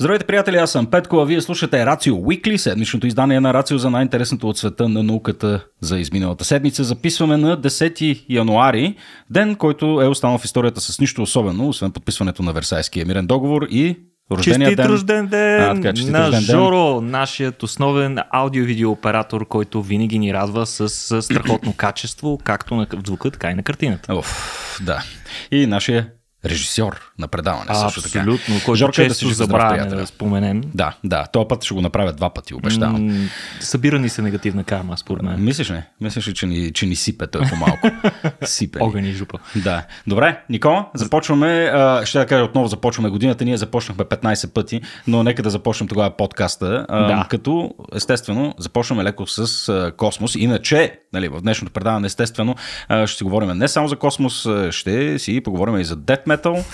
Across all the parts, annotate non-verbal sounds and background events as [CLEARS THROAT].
Здравейте, приятели, аз съм Петко, а вие слушате Рацио Weekly, седмичното издание на Рацио за най-интересното от света на науката за изминалата седмица. Записваме на 10 януари, ден, който е останал в историята с нищо особено, освен подписването на Версайския мирен договор и Рождения честит ден. рожден ден а, така, честит на рожден Жоро, ден. нашият основен аудио видеооператор който винаги ни радва с, с страхотно качество, както на звука, така и на картината. Оф, да. И нашия режисьор на предаване. А, също абсолютно. Така. Кой Жорка често е да забравя да нали, споменем. Да, да. Този път ще го направя два пъти, обещавам. М- събира ни се негативна карма, според мен. Мислиш не? Мислиш ли, че ни, че ни сипе той по-малко? [LAUGHS] сипе. Огън и жупа. Да. Добре, Никола, започваме. А, ще да кажа отново, започваме годината. Ние започнахме 15 пъти, но нека да започнем тогава подкаста. А, да. Като, естествено, започваме леко с а, космос. Иначе, нали, в днешното предаване, естествено, а, ще си говорим не само за космос, ще си поговорим и за Детмет метал.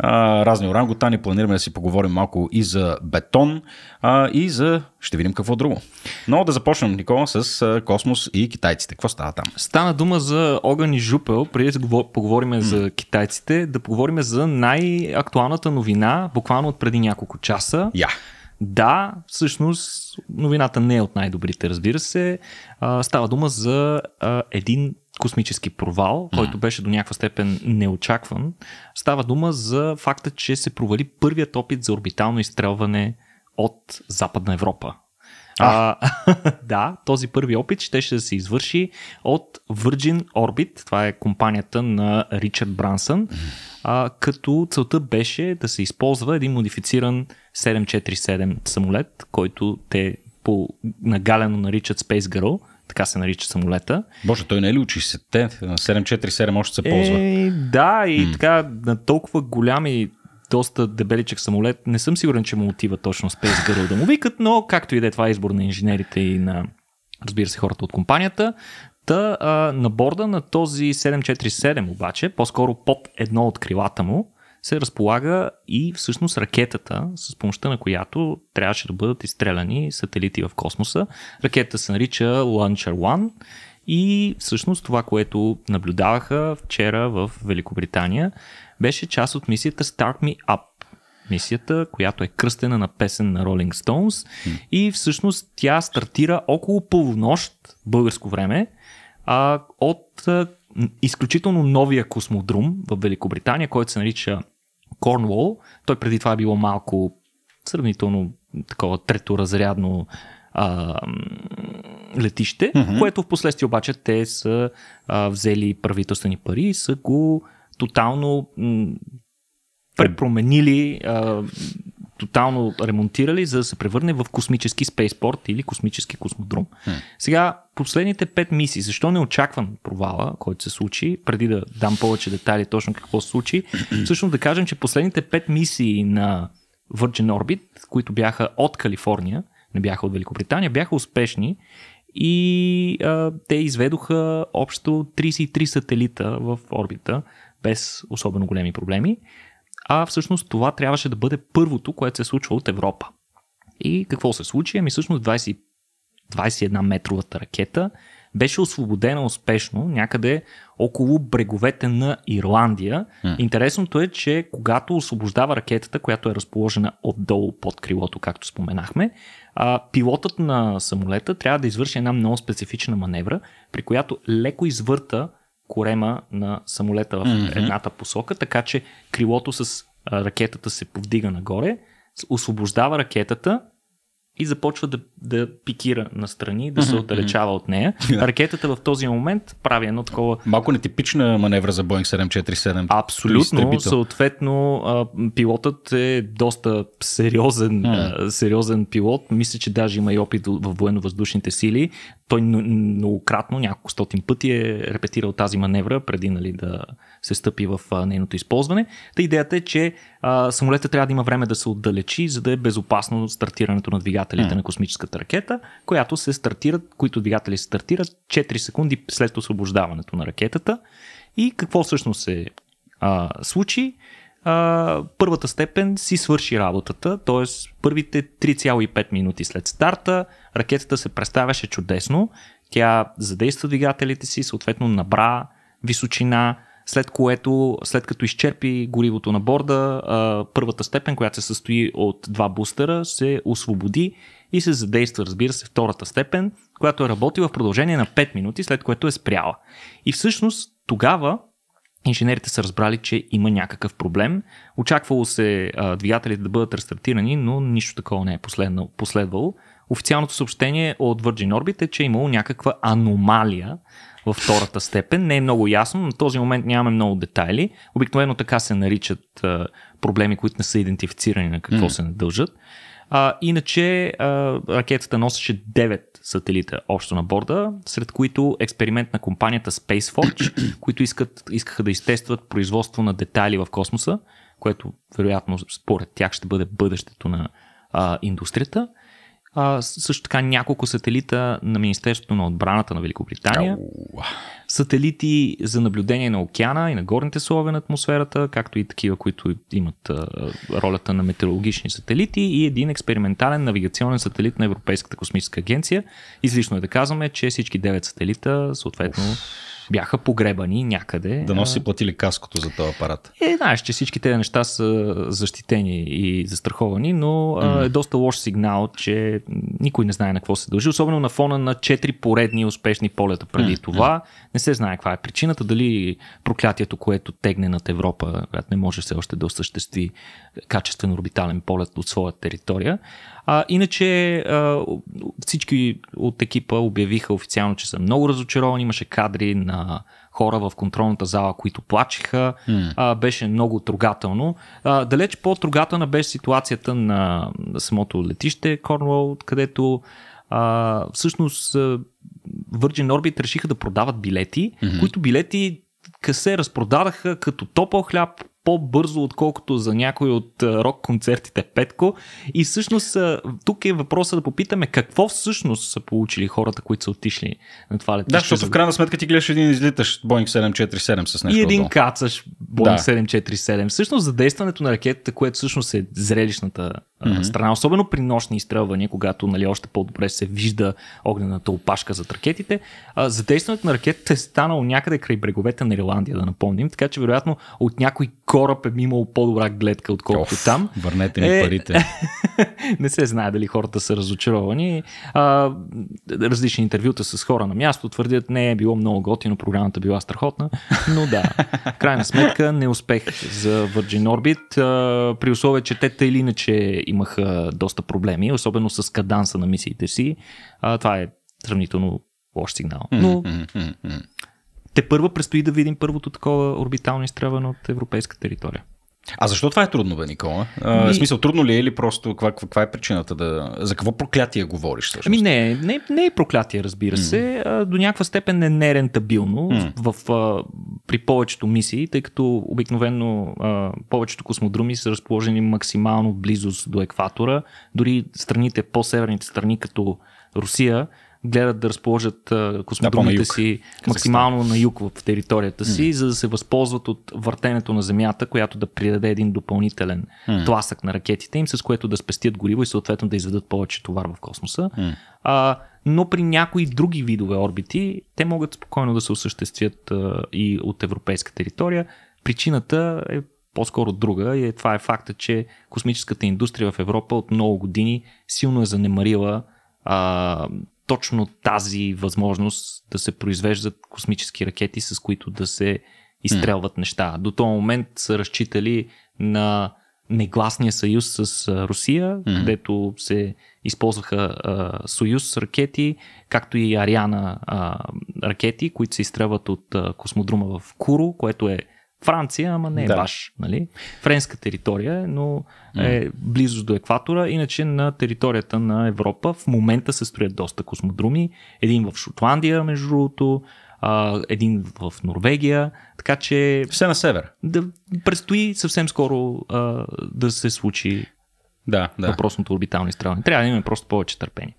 А, разни оранготани, планираме да си поговорим малко и за бетон, а, и за... ще видим какво друго. Но да започнем, Никола, с космос и китайците. Какво става там? Стана дума за огън и жупел. Преди да поговорим mm. за китайците, да поговорим за най-актуалната новина, буквално от преди няколко часа. Я. Yeah. Да, всъщност новината не е от най-добрите, разбира се. А, става дума за а, един космически провал, който беше до някаква степен неочакван. Става дума за факта, че се провали първият опит за орбитално изстрелване от Западна Европа. А. А, [LAUGHS] да, този първи опит щеше да се извърши от Virgin Orbit, това е компанията на Ричард Брансън, а, като целта беше да се използва един модифициран 747 самолет, който те по нагалено наричат Space Girl, така се нарича самолета. Боже, той не е ли учи се? Те 747 още се ползва. Е, да, и м така на толкова голям и доста дебеличък самолет, не съм сигурен, че му отива точно Space Girl да му викат, но както и да е това е избор на инженерите и на разбира се хората от компанията. Та а, на борда на този 747 обаче, по-скоро под едно от крилата му, се разполага и всъщност ракетата, с помощта на която трябваше да бъдат изстреляни сателити в космоса. Ракетата се нарича Launcher One и всъщност това, което наблюдаваха вчера в Великобритания, беше част от мисията Start Me Up. Мисията, която е кръстена на песен на Rolling Stones mm. и всъщност тя стартира около полунощ българско време а, от изключително новия космодрум в Великобритания, който се нарича Cornwall. Той преди това е било малко сравнително такова треторазрядно а, летище, mm-hmm. което в последствие обаче те са а, взели правителствени пари и са го тотално м- препроменили а, тотално ремонтирали, за да се превърне в космически спейспорт или космически космодром. Хм. Сега, последните пет мисии, защо не очаквам провала, който се случи, преди да дам повече детайли точно какво се случи, [CLEARS THROAT] всъщност да кажем, че последните пет мисии на Virgin Orbit, които бяха от Калифорния, не бяха от Великобритания, бяха успешни и а, те изведоха общо 33 сателита в орбита без особено големи проблеми а всъщност това трябваше да бъде първото, което се случва от Европа. И какво се случи? Ами всъщност 20, 21 метровата ракета беше освободена успешно някъде около бреговете на Ирландия. Mm. Интересното е, че когато освобождава ракетата, която е разположена отдолу под крилото, както споменахме, а, пилотът на самолета трябва да извърши една много специфична маневра, при която леко извърта корема на самолета в едната посока, така че крилото с ракетата се повдига нагоре, освобождава ракетата и започва да, да пикира настрани, да се отдалечава от нея. [LAUGHS] Ракетата в този момент прави едно такова. Малко нетипична маневра за Боинг 747. Абсолютно. Съответно, пилотът е доста сериозен, сериозен пилот. Мисля, че даже има и опит в военно-въздушните сили. Той многократно, няколко стотин пъти е репетирал тази маневра преди нали, да, се стъпи в а, нейното използване. Та идеята е, че а, самолета трябва да има време да се отдалечи, за да е безопасно стартирането на двигателите mm. на космическата ракета, която се стартират, които двигатели се стартират 4 секунди след освобождаването на ракетата. И какво всъщност се а, случи? а, първата степен си свърши работата, т.е. първите 3,5 минути след старта ракетата се представяше чудесно, тя задейства двигателите си, съответно набра височина, след което, след като изчерпи горивото на борда, първата степен, която се състои от два бустера, се освободи и се задейства, разбира се, втората степен, която е работила в продължение на 5 минути, след което е спряла. И всъщност тогава инженерите са разбрали, че има някакъв проблем. Очаквало се двигателите да бъдат рестартирани, но нищо такова не е последвало. Официалното съобщение от Virgin Orbit е, че е имало някаква аномалия във втората степен. Не е много ясно, на този момент нямаме много детайли. Обикновено така се наричат а, проблеми, които не са идентифицирани на какво mm. се надължат. А, иначе а, ракетата носеше 9 сателита общо на борда, сред които експеримент на компанията SpaceForge, [CLEARS THROAT] които искат, искаха да изтестват производство на детайли в космоса, което вероятно според тях ще бъде бъдещето на а, индустрията а, също така няколко сателита на Министерството на отбраната на Великобритания, сателити за наблюдение на океана и на горните слове на атмосферата, както и такива, които имат а, ролята на метеорологични сателити и един експериментален навигационен сателит на Европейската космическа агенция. Излишно е да казваме, че всички 9 сателита съответно Уф бяха погребани някъде. Да носи платили каското за този апарат. Е, знаеш, че всички тези неща са защитени и застраховани, но mm-hmm. е доста лош сигнал, че никой не знае на какво се дължи, особено на фона на четири поредни успешни полета преди mm-hmm. това. Не се знае каква е причината, дали проклятието, което тегне над Европа, която не може все още да осъществи качествен орбитален полет от своя територия, а, иначе а, всички от екипа обявиха официално, че са много разочаровани. Имаше кадри на хора в контролната зала, които плачеха. Mm. А, беше много трогателно. А, далеч по-трогателна беше ситуацията на самото летище Корнуол, където а, всъщност Virgin Orbit решиха да продават билети, mm-hmm. които билети се разпродадаха като топъл хляб по-бързо, отколкото за някой от рок концертите Петко. И всъщност тук е въпроса да попитаме какво всъщност са получили хората, които са отишли на това летище. Да, защото в крайна сметка ти гледаш един излиташ Boeing 747 с нещо. И един отдолу. кацаш Boeing да. 747. Всъщност задействането на ракетата, което всъщност е зрелищната mm-hmm. страна, особено при нощни изстрелвания, когато нали, още по-добре се вижда огнената опашка за ракетите. А, задействането на ракетата е станало някъде край бреговете на Ирландия, да напомним, така че вероятно от някой кораб е имал по-добра гледка, отколкото Оф, там. Върнете ми е... парите. [LAUGHS] не се знае дали хората са разочаровани. А, различни интервюта с хора на място твърдят, не е било много готино, програмата била страхотна, но да, крайна сметка неуспех за Virgin Orbit, а, при условие, че те или иначе имаха доста проблеми, особено с каданса на мисиите си. А, това е сравнително лош сигнал. Но те първо предстои да видим първото такова орбитално изстрелване от европейска територия. А защо това е трудно, бе, Никола? А, ми... В смисъл, трудно ли е или просто каква, каква е причината да... За какво проклятие говориш? Всъщност? Ами не, не, не е проклятие, разбира mm. се. А, до някаква степен е нерентабилно mm. в, а, при повечето мисии, тъй като обикновено а, повечето космодруми са разположени максимално близост до екватора. Дори страните, по-северните страни, като Русия, гледат да разположат космодромите си максимално на юг в територията си, mm. за да се възползват от въртенето на Земята, която да придаде един допълнителен mm. тласък на ракетите им, с което да спестят гориво и съответно да изведат повече товар в космоса. Mm. А, но при някои други видове орбити те могат спокойно да се осъществят а, и от европейска територия. Причината е по-скоро друга и е, това е факта, че космическата индустрия в Европа от много години силно е занемарила а, точно тази възможност да се произвеждат космически ракети, с които да се изстрелват mm. неща. До този момент са разчитали на негласния съюз с Русия, mm-hmm. където се използваха а, Союз ракети, както и Ариана а, ракети, които се изстрелват от а, космодрума в Куру, което е Франция, ама не е да. баш. Нали? Френска територия, но е близо до екватора. Иначе на територията на Европа в момента се строят доста космодруми. Един в Шотландия, между другото, един в Норвегия. Така че. Все на север. Да, предстои съвсем скоро а, да се случи да, да. въпросното орбитално изстрелване. Трябва да имаме просто повече търпение.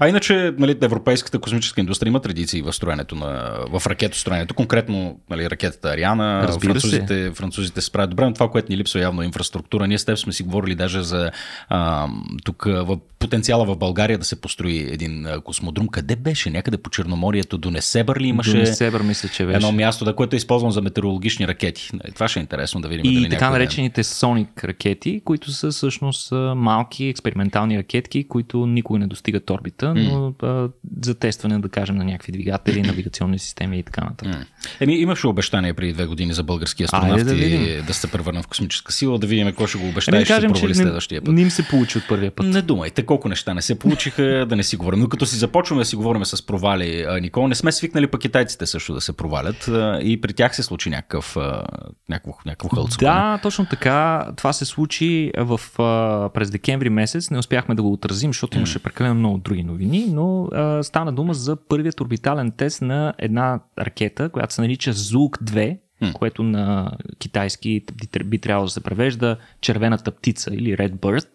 А иначе, нали, европейската космическа индустрия има традиции в строенето на, в ракетостроенето, конкретно нали, ракетата Ариана, французите, се. французите се правят добре, но това, което ни липсва явно е инфраструктура. Ние с теб сме си говорили даже за а, тук в потенциала в България да се построи един космодрум. Къде беше? Някъде по Черноморието, до Несебър ли имаше? До Несебър, мисля, че беше. Едно място, да, което е използвано за метеорологични ракети. Нали, това ще е интересно да видим. И дали така наречените Соник ракети, които са всъщност малки експериментални ракетки, които никой не достигат достигат орбита, но а, за тестване, да кажем, на някакви двигатели, [CLEARS THROAT] навигационни системи и така нататък. Еми, имаше обещание преди две години за български астронавти Айде да, видим. да се превърна в космическа сила, да видим кой ще го обещае, ами ще кажем, провали следващия път. Не им се получи от първия път. Не думайте, колко неща не се получиха, да не си говорим. Но като си започваме да си говорим с провали, Никол, не сме свикнали пък китайците също да се провалят и при тях се случи някакъв, някакво, някакво хълцуване. Да, точно така. Това се случи в, през декември месец. Не успяхме да го отразим, защото mm. имаше прекалено много други новини, но стана дума за първият орбитален тест на една ракета, която се нарича Зук 2, hmm. което на китайски би трябвало да се превежда червената птица или Red Bird.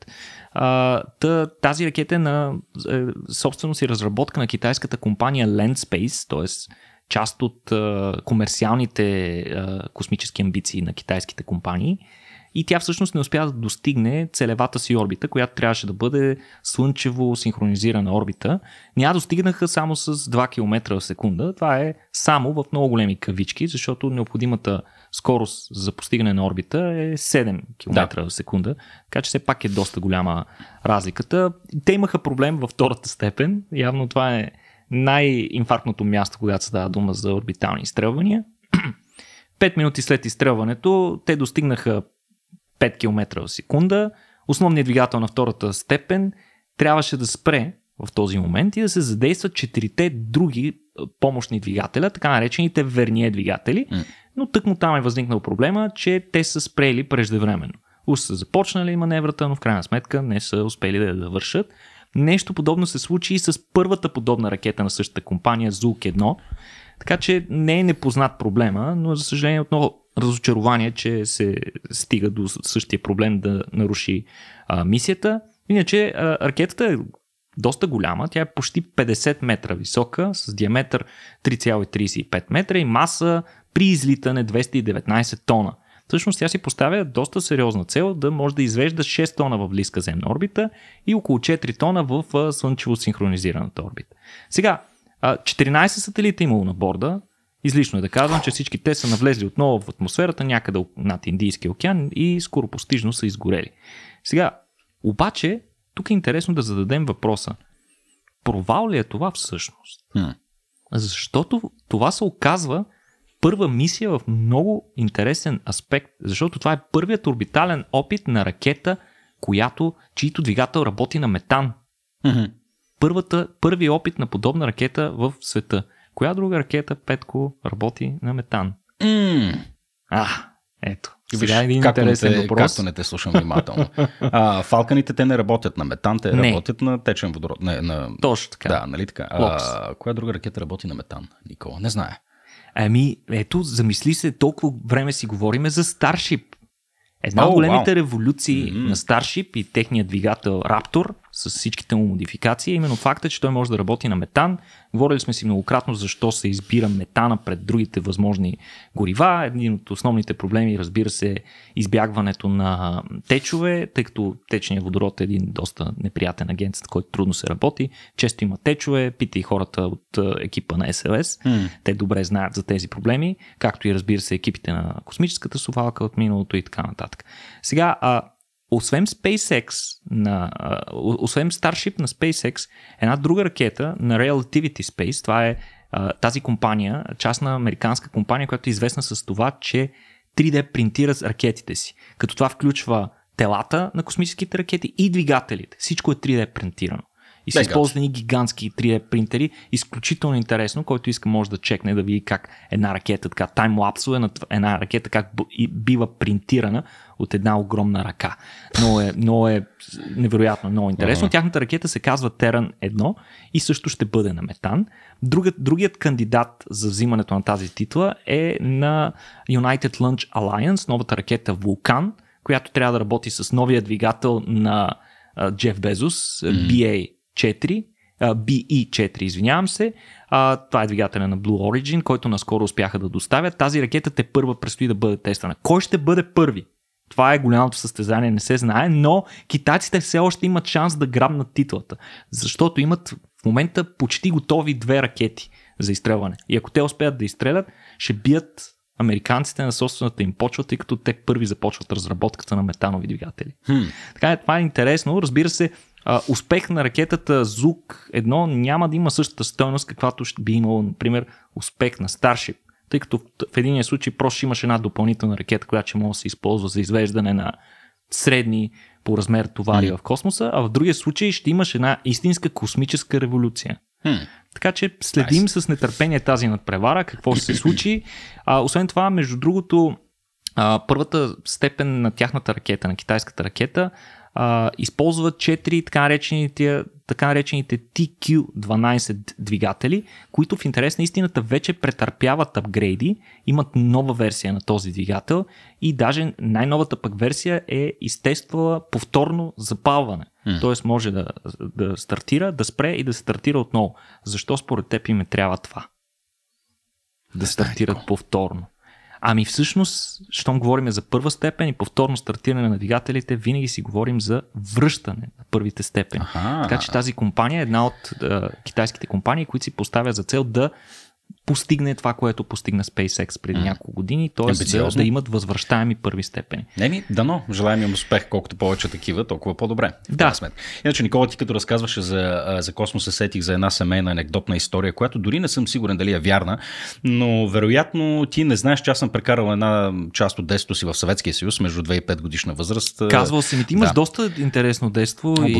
А, тази ракета е на е, собственост и разработка на китайската компания Landspace, т.е част от комерциалните космически амбиции на китайските компании и тя всъщност не успя да достигне целевата си орбита, която трябваше да бъде слънчево синхронизирана орбита. Ня достигнаха само с 2 км в секунда. Това е само в много големи кавички, защото необходимата скорост за постигане на орбита е 7 км да. в секунда, така че все пак е доста голяма разликата. Те имаха проблем във втората степен. Явно това е най-инфарктното място, когато се дава дума за орбитални изстрелвания. [CLEARS THROAT] Пет минути след изстрелването те достигнаха 5 км в секунда. Основният двигател на втората степен трябваше да спре в този момент и да се задействат четирите други е, помощни двигателя, така наречените верния двигатели. Mm. Но тъкмо там е възникнал проблема, че те са спрели преждевременно. Уж са започнали маневрата, но в крайна сметка не са успели да я завършат. Нещо подобно се случи и с първата подобна ракета на същата компания, Zulk 1, така че не е непознат проблема, но за съжаление е отново разочарование, че се стига до същия проблем да наруши а, мисията. Иначе а, ракетата е доста голяма, тя е почти 50 метра висока, с диаметър 3,35 метра и маса при излитане 219 тона. Всъщност тя си поставя доста сериозна цел да може да извежда 6 тона в близка земна орбита и около 4 тона в слънчево синхронизираната орбита. Сега, 14 сателита е имало на борда. Излично е да казвам, че всички те са навлезли отново в атмосферата някъде над Индийския океан и скоро постижно са изгорели. Сега, обаче, тук е интересно да зададем въпроса. Провал ли е това всъщност? Hmm. Защото това се оказва първа мисия в много интересен аспект, защото това е първият орбитален опит на ракета, която, чийто двигател работи на метан. Mm-hmm първата, първи опит на подобна ракета в света. Коя друга ракета, Петко, работи на метан? Mm. А, ето. Сега е един интересен не те, въпрос. Както не те слушам внимателно. А, фалканите те не работят на метан, те не. работят на течен водород. Не, на... Точно така. Да, нали така. А, коя друга ракета работи на метан, Никола? Не знае. Ами, ето, замисли се, толкова време си говориме за Старшип. Една от oh, големите wow. революции mm-hmm. на Старшип и техния двигател Раптор с всичките му модификации, именно факта, че той може да работи на метан. Говорили сме си многократно защо се избира метана пред другите възможни горива. Един от основните проблеми, разбира се, е избягването на течове, тъй като течният водород е един доста неприятен агент, с който трудно се работи. Често има течове, пита и хората от е, екипа на СЛС. Mm. Те добре знаят за тези проблеми, както и разбира се екипите на космическата совалка от миналото и така нататък. Сега, а, освен SpaceX, на, освен Starship на SpaceX, една друга ракета на Relativity Space, това е тази компания, частна американска компания, която е известна с това, че 3D принтира ракетите си. Като това включва телата на космическите ракети и двигателите. Всичко е 3D принтирано. И са използвани гигантски 3D принтери. Изключително интересно, който иска може да чекне, да види как една ракета, така таймлапсове на една ракета, как бива принтирана от една огромна ръка. Но е, но е невероятно, много интересно. Uh-huh. Тяхната ракета се казва Теран 1 и също ще бъде на метан. Другият, другият кандидат за взимането на тази титла е на United Launch Alliance, новата ракета Вулкан, която трябва да работи с новия двигател на Джеф Безус, mm. BA 4, BE4, извинявам се. А, това е двигателя на Blue Origin, който наскоро успяха да доставят. Тази ракета те първа предстои да бъде тествана. Кой ще бъде първи? Това е голямото състезание, не се знае, но китайците все още имат шанс да грабнат титлата, защото имат в момента почти готови две ракети за изстрелване. И ако те успеят да изстрелят, ще бият американците на собствената им почва, тъй като те първи започват разработката на метанови двигатели. Хм. Така е, това е интересно. Разбира се, а, успех на ракетата ЗУК едно няма да има същата стойност, каквато ще би имало, например, успех на Starship. Тъй като в единия случай просто имаш една допълнителна ракета, която ще може да се използва за извеждане на средни по размер товари mm. в космоса, а в другия случай ще имаш една истинска космическа революция. Mm. Така че следим nice. с нетърпение тази надпревара, какво ще се случи. А, освен това, между другото, а, първата степен на тяхната ракета, на китайската ракета, а, използват 4 така наречените, така наречените TQ12 двигатели, които в интерес на истината вече претърпяват апгрейди, имат нова версия на този двигател и даже най-новата пък версия е изтествала повторно запалване. Mm. Тоест може да, да стартира, да спре и да стартира отново. Защо според теб им е трябва това? Да стартират повторно. Ами всъщност, щом говорим за първа степен и повторно стартиране на двигателите, винаги си говорим за връщане на първите степени. Ага. Така че тази компания е една от а, китайските компании, които си поставя за цел да постигне това, което постигна SpaceX преди mm. няколко години, т.е. Да, да имат възвръщаеми първи степени. Не ми, дано, желаем им успех, колкото повече такива, толкова по-добре. Да. Иначе, Никола, ти като разказваше за, за космоса, сетих за една семейна анекдотна история, която дори не съм сигурен дали е вярна, но вероятно ти не знаеш, че аз съм прекарал една част от детството си в Съветския съюз, между 2 и 5 годишна възраст. Казвал си ми, ти имаш да. доста интересно детство и,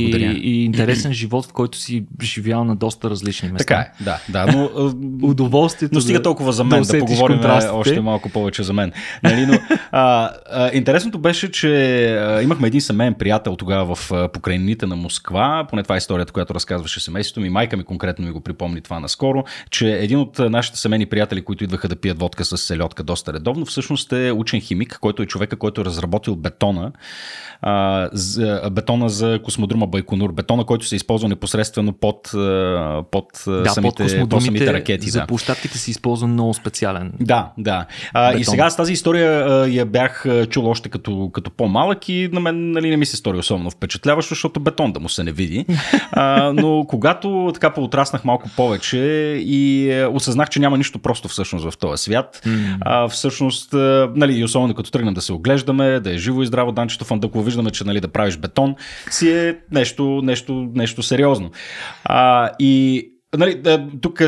и интересен живот, в който си живял на доста различни места. Така е, да, да, но [LAUGHS] удоволствие но стига толкова за мен, да, да поговорим е, още малко повече за мен. Нали, но, а, а, интересното беше, че а, имахме един семейен приятел тогава в а, покрайнините на Москва, поне това е историята, която разказваше семейството ми, майка ми конкретно ми го припомни това наскоро, че един от нашите семейни приятели, които идваха да пият водка с селедка доста редовно, всъщност е учен химик, който е човека, който е разработил бетона, а, за, бетона за космодрума Байконур, бетона, който се използва непосредствено под, под, да, самите, под, под самите ракети. За да практиките си използва много специален. Да, да. А, и сега с тази история а, я бях чул още като, като по-малък и на мен нали, не ми се стори особено впечатляващо, защото бетон да му се не види. А, но когато така поотраснах малко повече и е, осъзнах, че няма нищо просто всъщност в този свят, mm. а, всъщност, а, нали, и особено като тръгнем да се оглеждаме, да е живо и здраво данчето фандъково, виждаме, че нали, да правиш бетон, си е нещо, нещо, нещо сериозно. А, и Нали, да, тук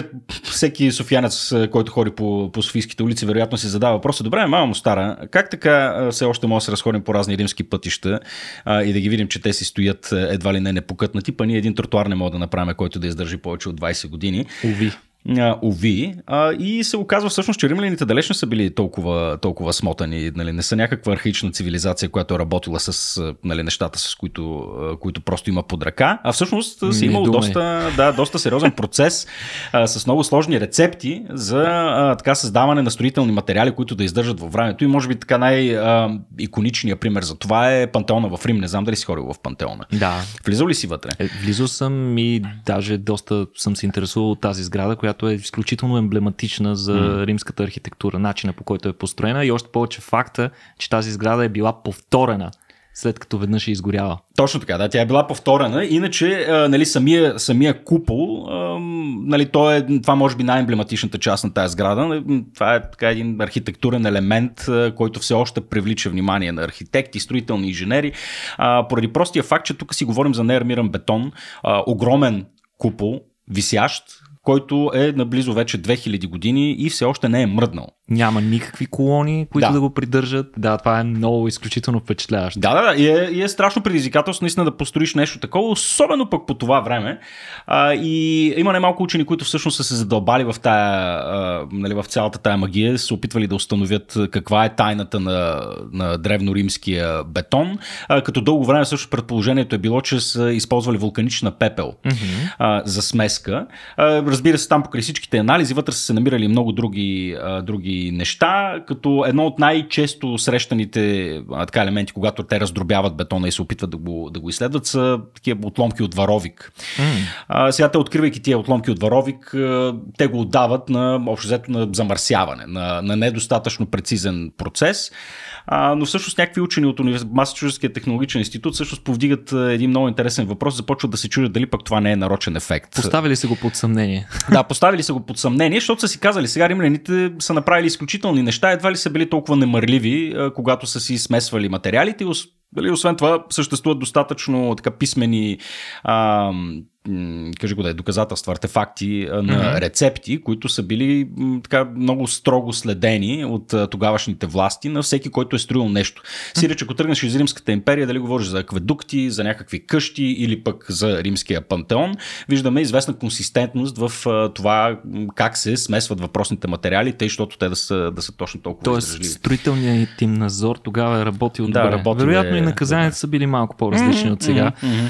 всеки софиянец, който ходи по, по Софийските улици, вероятно си задава въпроса. Добре, мама му стара, как така все още може да се разходим по разни римски пътища а, и да ги видим, че те си стоят едва ли не непокътнати, па ние един тротуар не мога да направим, който да издържи повече от 20 години. Уви уви, и се оказва всъщност, че римляните далеч не са били толкова, толкова смотани, нали, не са някаква архаична цивилизация, която е работила с нали, нещата, с които, които просто има под ръка, а всъщност си имал доста, да, доста сериозен процес а, с много сложни рецепти за а, така създаване на строителни материали, които да издържат във времето и може би така най-иконичният пример за това е пантеона в Рим, не знам дали си ходил в пантеона. Да. Влизал ли си вътре? Е, влизал съм и даже доста съм се интересувал от тази сграда, която която е изключително емблематична за mm. римската архитектура, начина по който е построена и още повече факта, че тази сграда е била повторена след като веднъж е изгоряла. Точно така, да, тя е била повторена. Иначе, а, е, нали, самия, самия купол, а, нали, то е, това може би най-емблематичната част на тази сграда. Това е така един архитектурен елемент, а, е, който все още привлича внимание на архитекти, строителни инженери. А, поради простия факт, че тук си говорим за неармиран бетон, а, огромен купол, висящ, който е наблизо вече 2000 години и все още не е мръднал. Няма никакви колони, които да, да го придържат. Да, това е много изключително впечатляващо. Да, да, да. И е, и е страшно предизвикателство наистина да построиш нещо такова, особено пък по това време. А, и има немалко учени, които всъщност са се задълбали в, тая, а, нали, в цялата тая магия, са опитвали да установят каква е тайната на, на древноримския бетон, а, като дълго време също предположението е било, че са използвали вулканична пепел mm-hmm. а, за смеска. А, Разбира се, там покрай всичките анализи вътре са се намирали много други, а, други неща, като едно от най-често срещаните а, така, елементи, когато те раздробяват бетона и се опитват да го, да го изследват, са такива отломки от варовик. Mm. А, сега те, откривайки тия отломки от варовик, а, те го отдават на, общо взето, на замърсяване, на, на недостатъчно прецизен процес. А, но всъщност някакви учени от универс... Масачусетския технологичен институт всъщност повдигат един много интересен въпрос, започват да се чудят дали пък това не е нарочен ефект. Поставили се го под съмнение. Да, поставили са го под съмнение, защото са си казали, сега римляните са направили изключителни неща, едва ли са били толкова немърливи, когато са си смесвали материалите. Дали, освен това, съществуват достатъчно така писмени а, кажи го да е, доказателства, артефакти на mm-hmm. рецепти, които са били така много строго следени от тогавашните власти на всеки, който е строил нещо. Mm-hmm. Сирич, ако тръгнеш из Римската империя, дали говориш за акведукти, за някакви къщи или пък за римския пантеон, виждаме известна консистентност в това как се смесват въпросните материали, тъй, защото те да са, да са точно толкова Тоест, Тоест, строителният им назор тогава е работил да, добре. Вероятно е... и наказанията са били малко по-различни mm-hmm, от сега. Mm-hmm.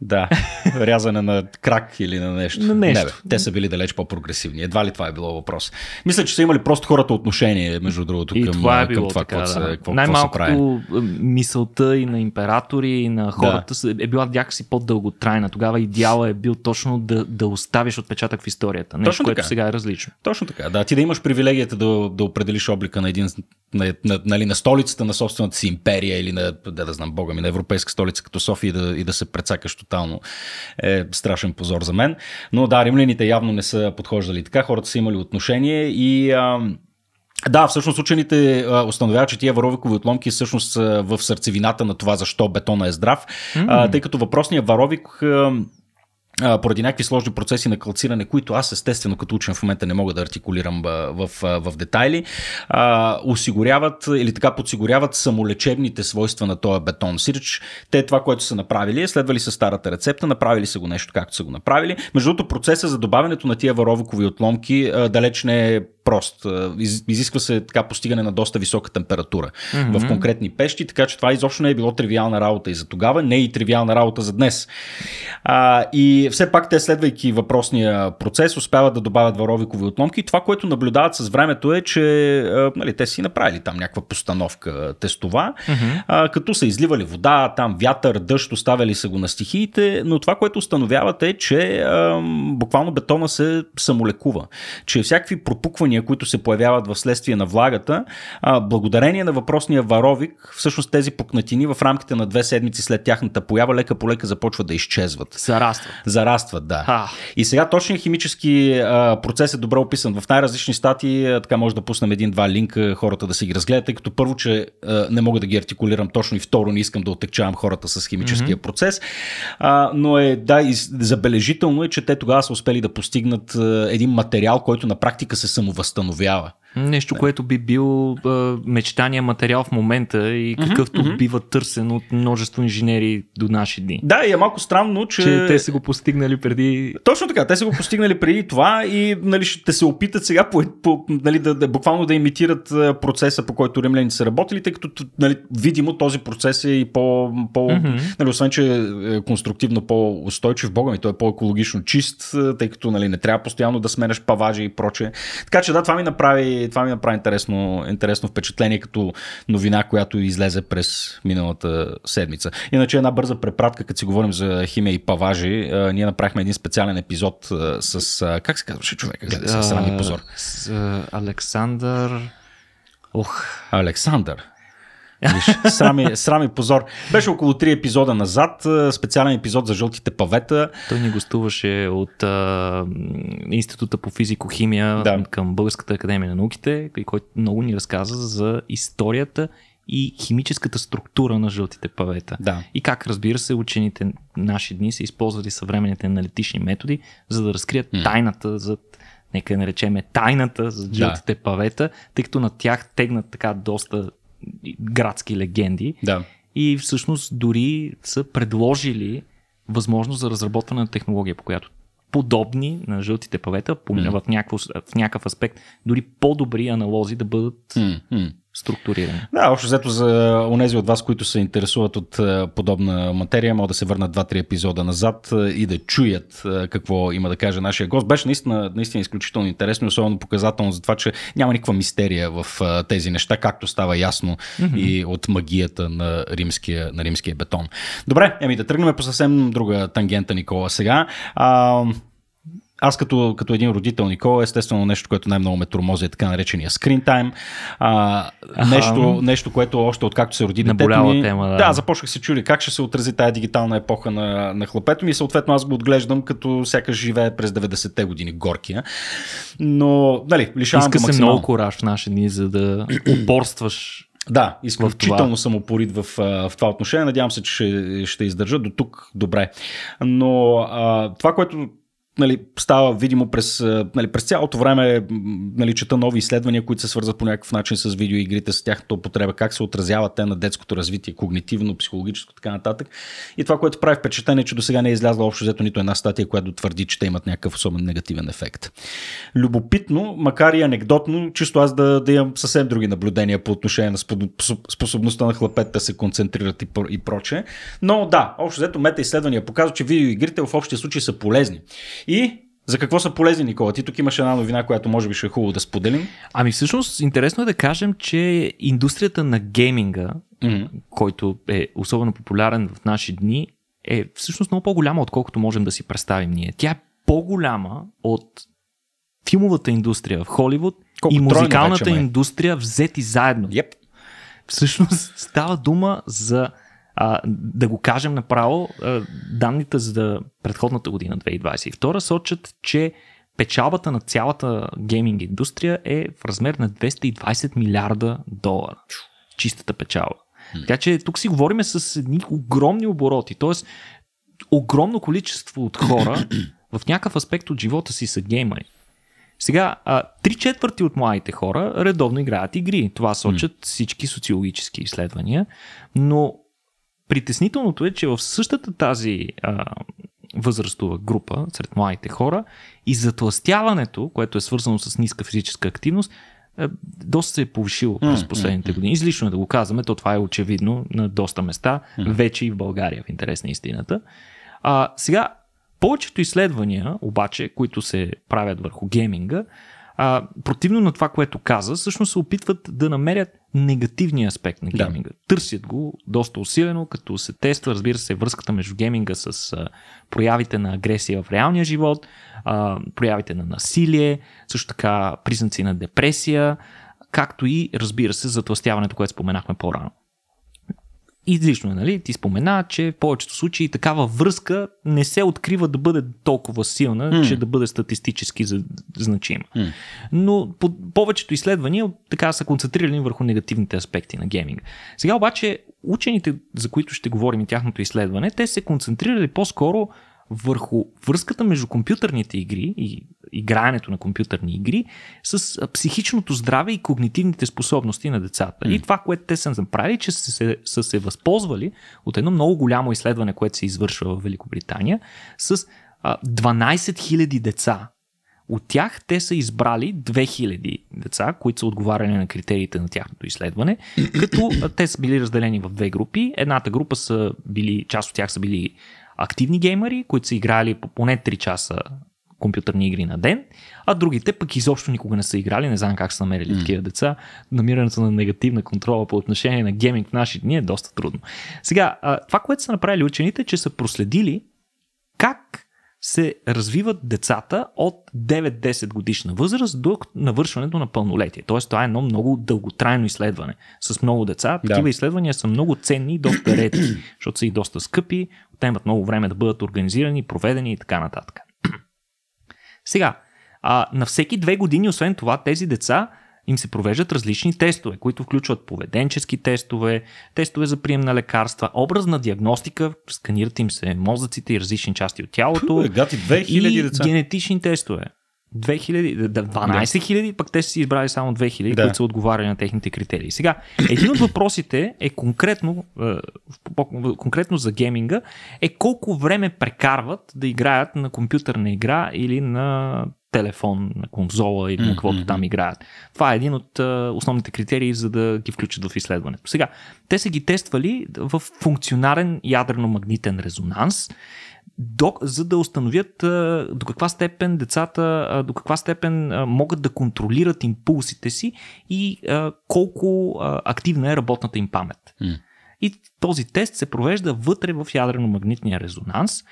Да, рязане на крак или на нещо. На нещо. Не, бе, те са били далеч по-прогресивни. Едва ли това е било въпрос. Мисля, че са имали просто хората отношение, между другото, към това, е било към това така, са, да. се, Най-малкото мисълта и на императори, и на хората да. е била някакси по-дълготрайна. Тогава идеала е бил точно да, да оставиш отпечатък в историята. Нещо, точно което така. сега е различно. Точно така. Да, ти да имаш привилегията да, да определиш облика на един на, на, на, нали, на столицата на собствената си империя или на, да, да знам, бога ми, на европейска столица като София и да, и да се прецакаш тотално е страшен позор за мен. Но да, римляните явно не са подхождали така, хората са имали отношение и а, да, всъщност учените установяват, че тия варовикови отломки всъщност са в сърцевината на това защо бетона е здрав, mm. тъй като въпросният варовик поради някакви сложни процеси на калциране, които аз естествено като учен в момента не мога да артикулирам в, в, в детайли, а, осигуряват или така подсигуряват самолечебните свойства на този бетон Сирич Те това, което са направили, е следвали са старата рецепта, направили са го нещо както са го направили. Между другото, процеса за добавянето на тия варовикови отломки а, далеч не е прост. Из, изисква се така постигане на доста висока температура mm-hmm. в конкретни пещи, така че това изобщо не е било тривиална работа и за тогава, не е и тривиална работа за днес. А, и все пак те, следвайки въпросния процес, успяват да добавят варовикови отломки. Това, което наблюдават с времето е, че нали, те си направили там някаква постановка тестова, mm-hmm. а, като са изливали вода, там вятър, дъжд, оставяли са го на стихиите, но това, което установяват е, че а, буквално бетона се самолекува. Че всякакви пропуквания, които се появяват в следствие на влагата, а, благодарение на въпросния варовик, всъщност тези пукнатини в рамките на две седмици след тяхната поява лека по лека започват да изчезват. Зарастват зарастват, да. А. И сега точният химически а, процес е добре описан в най-различни статии. А, така може да пуснем един-два линка хората да си ги разгледат, тъй като първо, че а, не мога да ги артикулирам точно и второ, не искам да отекчавам хората с химическия mm-hmm. процес. А, но е, да, и забележително е, че те тогава са успели да постигнат а, един материал, който на практика се самовъзстановява. Нещо, да. което би бил а, мечтания материал в момента и какъвто mm-hmm. бива търсен от множество инженери до наши дни. Да, и е малко странно, че... че те са го пост постигнали преди. Точно така, те са го постигнали преди това и нали, ще се опитат сега по, по, нали, да, да, буквално да имитират процеса, по който римляни са работили, тъй като нали, видимо този процес е и по. по mm-hmm. нали, освен, че е конструктивно по-устойчив, бога ми, той е по-екологично чист, тъй като нали, не трябва постоянно да сменяш паважи и проче. Така че да, това ми направи, това ми направи интересно, интересно впечатление като новина, която излезе през миналата седмица. Иначе една бърза препратка, като си говорим за химия и паважи ние направихме един специален епизод с... А, как се казваше човека? Гледай, с срани позор. С, а, Александър... Ох, Александър. [LAUGHS] срами, срами позор. Беше около 3 епизода назад, специален епизод за жълтите павета. Той ни гостуваше от а, Института по физико-химия да. към Българската академия на науките, който много ни разказа за историята и химическата структура на жълтите павета. Да. И как, разбира се, учените наши дни са използвали съвременните аналитични методи, за да разкрият mm. тайната за нека я наречеме тайната за жълтите да. павета, тъй като на тях тегнат така доста градски легенди. Да. И всъщност дори са предложили възможност за разработване на технология, по която подобни на жълтите павета, помня mm. в, някакъв, в някакъв аспект, дори по-добри аналози да бъдат mm. Mm структуриране. Да, общо взето за онези от вас, които се интересуват от е, подобна материя, могат да се върнат два-три епизода назад е, и да чуят е, какво има да каже нашия гост. Беше наистина, наистина изключително интересно особено показателно за това, че няма никаква мистерия в тези неща, както става ясно mm-hmm. и от магията на римския, на римския бетон. Добре, еми да тръгнем по съвсем друга тангента, Никола, сега. А, аз като, като един родител, Никола, естествено нещо, което най-много ме тормози е така наречения screen time. А, нещо, нещо, което още откакто се роди детето ми... Тема, да. да, започнах се чуди как ще се отрази тая дигитална епоха на, на хлопето ми съответно аз го отглеждам като сякаш живее през 90-те години горкия. Но, нали, лишавам Иска се максимално. много кораж в наши дни, за да упорстваш да, изключително съм упорит в, в това отношение. Надявам се, че ще, ще издържа до тук добре. Но а, това, което нали, става видимо през, нали, през цялото време, нали, чета нови изследвания, които се свързват по някакъв начин с видеоигрите, с тяхната употреба, как се отразяват те на детското развитие, когнитивно, психологическо, и така нататък. И това, което прави впечатление, е, че до сега не е излязла общо взето нито една статия, която твърди, че те имат някакъв особен негативен ефект. Любопитно, макар и анекдотно, чисто аз да, да имам съвсем други наблюдения по отношение на способността на хлапета да се концентрират и, и проче. Но да, общо взето мета изследвания показва, че видеоигрите в общия случай са полезни. И за какво са полезни, Никола? Ти тук имаш една новина, която може би ще е хубаво да споделим. Ами всъщност интересно е да кажем, че индустрията на гейминга, mm-hmm. който е особено популярен в наши дни, е всъщност много по-голяма, отколкото можем да си представим ние. Тя е по-голяма от филмовата индустрия в Холивуд Колко и музикалната е. индустрия взети заедно. Yep. Всъщност става дума за а, да го кажем направо, данните за предходната година, 2022, сочат, че печалбата на цялата гейминг индустрия е в размер на 220 милиарда долара. Чистата печалба. Така че тук си говориме с едни огромни обороти, т.е. огромно количество от хора [CLEARS THROAT] в някакъв аспект от живота си са геймери. Сега, три четвърти от младите хора редовно играят игри. Това сочат всички социологически изследвания, но Притеснителното е, че в същата тази а, възрастова група, сред младите хора, и затластяването, което е свързано с ниска физическа активност, е, доста се е повишило през последните mm, години. Излишно е да го казваме, то това е очевидно на доста места, mm. вече и в България, в интерес на истината. А, сега, повечето изследвания, обаче, които се правят върху гейминга, а, противно на това, което каза, всъщност се опитват да намерят негативния аспект на гейминга. Да. Търсят го доста усилено, като се тества, разбира се, връзката между гейминга с а, проявите на агресия в реалния живот, а, проявите на насилие, също така признаци на депресия, както и, разбира се, затластяването, което споменахме по-рано излишно е, нали? Ти спомена, че в повечето случаи такава връзка не се открива да бъде толкова силна, mm. че да бъде статистически значима. Mm. Но по- повечето изследвания така са концентрирани върху негативните аспекти на гейминга. Сега обаче учените, за които ще говорим и тяхното изследване, те се концентрирали по-скоро върху връзката между компютърните игри и Игрането на компютърни игри с психичното здраве и когнитивните способности на децата. Mm. И това, което те са направили, че са се, са се възползвали от едно много голямо изследване, което се извършва в Великобритания, с а, 12 000 деца. От тях те са избрали 2000 деца, които са отговаряли на критериите на тяхното изследване, като те са били разделени в две групи. Едната група са били, част от тях са били активни геймери, които са играли по поне 3 часа компютърни игри на ден, а другите пък изобщо никога не са играли, не знам как са намерили mm. такива деца. Намирането на негативна контрола по отношение на гейминг в наши дни е доста трудно. Сега, това, което са направили учените, че са проследили как се развиват децата от 9-10 годишна възраст до навършването на пълнолетие. Тоест, това е едно много дълготрайно изследване с много деца. Такива да. изследвания са много ценни и доста редки, [CLEARS THROAT] защото са и доста скъпи, отнемат много време да бъдат организирани, проведени и така нататък. Сега, а, на всеки две години, освен това, тези деца им се провеждат различни тестове, които включват поведенчески тестове, тестове за прием на лекарства, образна диагностика, сканират им се мозъците и различни части от тялото. Пу, гати 2000 и деца. генетични тестове. 2000, 12 хиляди, пък те са си избрали само 2000, да. които са отговаряли на техните критерии. Сега, един от въпросите е конкретно, е, конкретно за гейминга, е колко време прекарват да играят на компютърна игра или на телефон, на конзола или mm-hmm. на каквото там играят. Това е един от е, основните критерии, за да ги включат в изследването. Сега, те са ги тествали в функционален ядрено-магнитен резонанс до, за да установят а, до каква степен децата, а, до каква степен а, могат да контролират импулсите си и а, колко а, активна е работната им памет. Mm. И този тест се провежда вътре в ядрено-магнитния резонанс,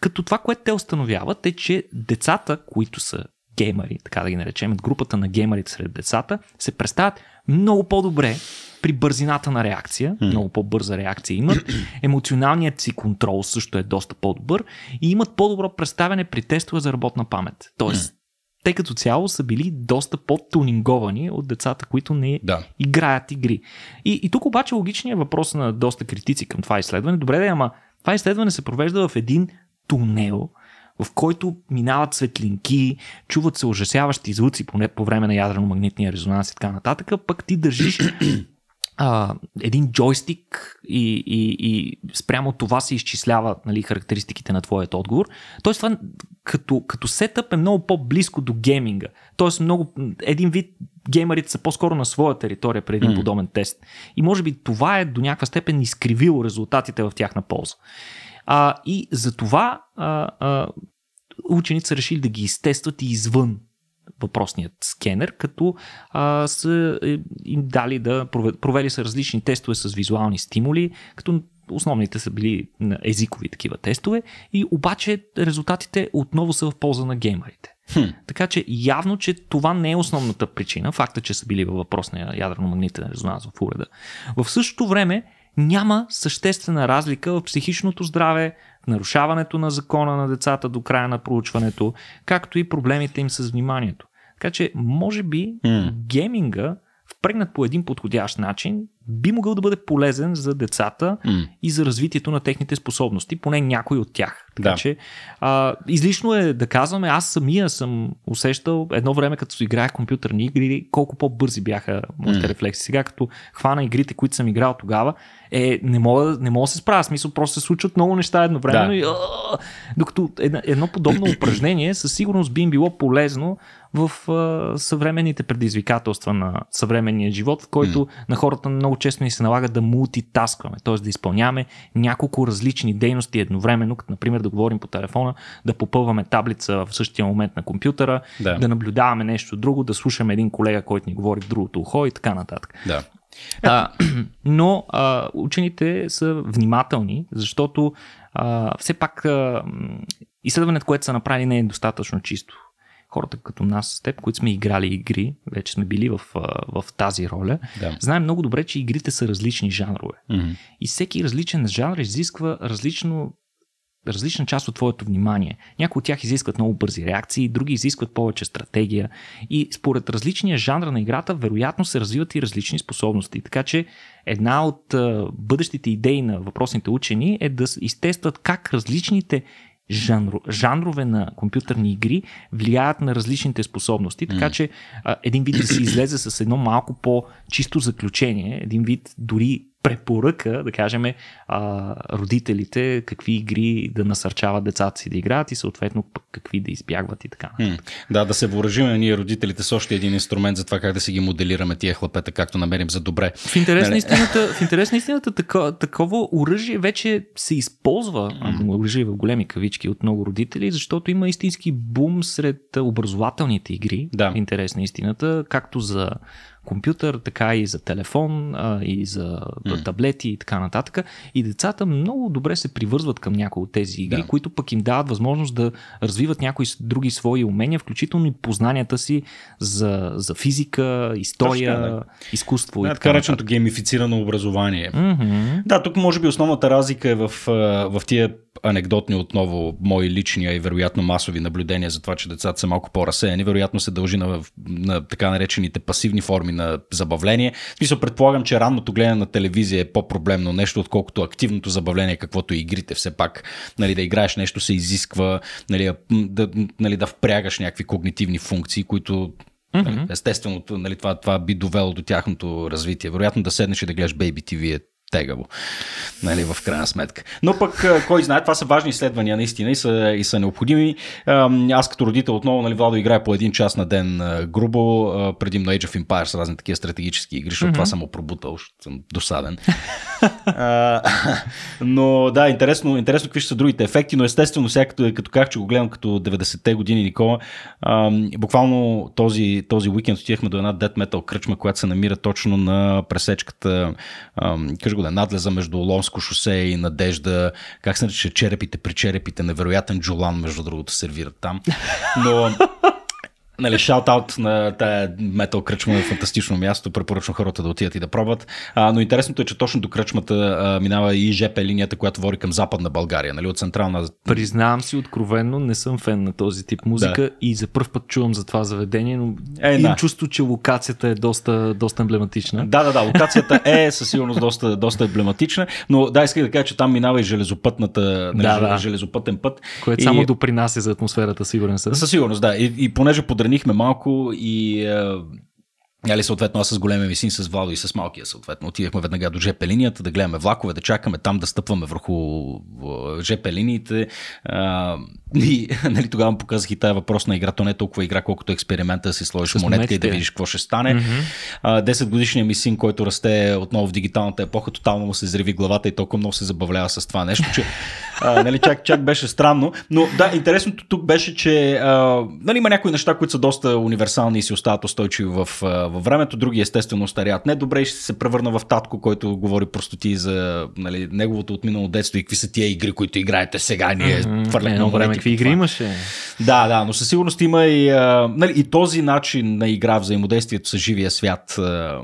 като това, което те установяват е, че децата, които са геймари, така да ги наречем, групата на геймарите сред децата, се представят много по-добре при бързината на реакция, mm. много по-бърза реакция имат, [CLEARS THROAT] емоционалният си контрол също е доста по-добър и имат по-добро представяне при тестове за работна памет. Тоест, mm. те като цяло са били доста по-тунинговани от децата, които не да. играят игри. И, и тук обаче логичният въпрос на доста критици към това изследване, добре да ама това изследване се провежда в един тунел, в който минават светлинки, чуват се ужасяващи звуци, поне по време на ядрено-магнитния резонанс и така нататък, пък ти държиш [CLEARS THROAT] а, един джойстик и, и, и спрямо това се изчислява нали, характеристиките на твоят отговор. Тоест това като, като сетъп е много по-близко до гейминга. Тоест много, един вид геймерите са по-скоро на своя територия преди mm. подобен тест. И може би това е до някаква степен изкривило резултатите в тяхна полза. А, и за това а, а, учените са решили да ги изтестват и извън въпросният скенер, като а, са е, им дали да провели са различни тестове с визуални стимули, като основните са били езикови такива тестове и обаче резултатите отново са в полза на геймерите. Хм. Така че явно, че това не е основната причина, факта, че са били във въпросния ядрено-магнитен резонанс в уреда. В същото време няма съществена разлика в психичното здраве, в нарушаването на закона на децата до края на проучването, както и проблемите им с вниманието. Така че, може би, mm. гейминга, впрегнат по един подходящ начин, би могъл да бъде полезен за децата mm. и за развитието на техните способности, поне някой от тях. Така да. че а, излишно е да казваме, аз самия съм усещал едно време, като играя компютърни игри, колко по-бързи бяха моите mm. рефлекси. Сега, като хвана игрите, които съм играл тогава, е, не мога, не мога да се справя. Смисъл, просто се случват много неща едновременно. Да. И, а, докато едно, едно подобно [CLEARS THROAT] упражнение със сигурност би им било полезно в а, съвременните предизвикателства на съвременния живот, в който mm. на хората много често ни се налага да мултитаскваме, т.е. да изпълняваме няколко различни дейности едновременно, като например да говорим по телефона, да попълваме таблица в същия момент на компютъра, да, да наблюдаваме нещо друго, да слушаме един колега, който ни говори в другото ухо и така нататък. Да. А, [CLEARS THROAT] но а, учените са внимателни, защото а, все пак а, изследването, което са направили, не е достатъчно чисто хората като нас с теб, които сме играли игри, вече сме били в, в тази роля, да. знаем много добре, че игрите са различни жанрове. Mm-hmm. И всеки различен жанр изисква различно различна част от твоето внимание. Някои от тях изискват много бързи реакции, други изискват повече стратегия и според различния жанр на играта вероятно се развиват и различни способности. Така че една от бъдещите идеи на въпросните учени е да изтестват как различните жанро, жанрове на компютърни игри влияят на различните способности, така че а, един вид да си излезе с едно малко по-чисто заключение, един вид дори препоръка, да кажем, а, родителите какви игри да насърчават децата си да играят и съответно какви да избягват и така. Хм, да, да се въоръжиме ние родителите с още един инструмент за това как да си ги моделираме тия хлапета, както намерим за добре. В интерес на нали? истината, в интерес на истината тако, такова оръжие вече се използва, ами, оръжие в големи кавички от много родители, защото има истински бум сред образователните игри, да. в интерес на истината, както за компютър, така и за телефон, а, и за mm. таблети и така нататък. И децата много добре се привързват към някои от тези игри, да. които пък им дават възможност да развиват някои други свои умения, включително и познанията си за, за физика, история, Точно, да. изкуство да, и така. Така нареченото геймифицирано образование. Mm-hmm. Да, тук може би основната разлика е в, в тия анекдотни отново мои личния и вероятно масови наблюдения за това, че децата са малко по-разсеяни, вероятно се дължи на, на така наречените пасивни форми на забавление. В смисъл, предполагам, че ранното гледане на телевизия е по-проблемно нещо, отколкото активното забавление, каквото и игрите все пак. Нали, да играеш нещо се изисква, нали, да, нали, да впрягаш някакви когнитивни функции, които Mm-hmm. Естествено, нали, това, това би довело до тяхното развитие. Вероятно да седнеш и да гледаш Baby TV е тегаво. Нали, в крайна сметка. Но пък, кой знае, това са важни изследвания наистина и са, и са необходими. Аз като родител отново, нали, Владо играе по един час на ден грубо, предимно Age of Empires, разни такива стратегически игри, защото mm-hmm. това съм опробутал, пробутал, защото съм досаден. [LAUGHS] но да, интересно, интересно какви ще са другите ефекти, но естествено, сега като, като как, че го гледам като 90-те години, Никола, буквално този, този уикенд отидахме до една Dead Metal кръчма, която се намира точно на пресечката, кажа сигурен. Надлеза между Ломско шосе и Надежда, как се нарича, черепите при черепите, невероятен джолан, между другото, сервират там. Но Нали, шаут-аут на тая метал кръчма е фантастично място, препоръчвам хората да отидат и да пробват. А, но интересното е, че точно до кръчмата а, минава и ЖП линията, която вори към западна България, нали, от централна. Признавам си откровенно, не съм фен на този тип музика да. и за първ път чувам за това заведение, но е, имам да. чувство, че локацията е доста, доста емблематична. Да, да, да, локацията е със сигурност доста, доста емблематична, но да, исках да кажа, че там минава и железопътната, нали, да, да. железопътен път. Което и... само допринася за атмосферата, сигурен съм. Със сигурност, да. И, и понеже подред променихме малко и Нали, съответно, аз с големия ми син, с Владо и с малкия, съответно, отидахме веднага до ЖП линията, да гледаме влакове, да чакаме там, да стъпваме върху ЖП линиите. А, и [LAUGHS] нали, тогава му показах и тая въпрос на игра. То не е толкова игра, колкото експеримента да си сложиш монетка монетите. и да видиш какво ще стане. Mm-hmm. 10 годишният ми син, който расте отново в дигиталната епоха, тотално му се зриви главата и толкова много се забавлява с това нещо, че а, нали, чак, чак беше странно. Но да, интересното тук беше, че а, нали, има някои неща, които са доста универсални и си остават устойчиви в във времето, други естествено старят не добре и ще се превърна в татко, който говори просто ти за нали, неговото отминало детство и какви са тия игри, които играете сега. Ние mm-hmm. много време. Какви игри имаше? Да, да, но със сигурност има и, а, нали, и този начин на игра, взаимодействието с живия свят, а,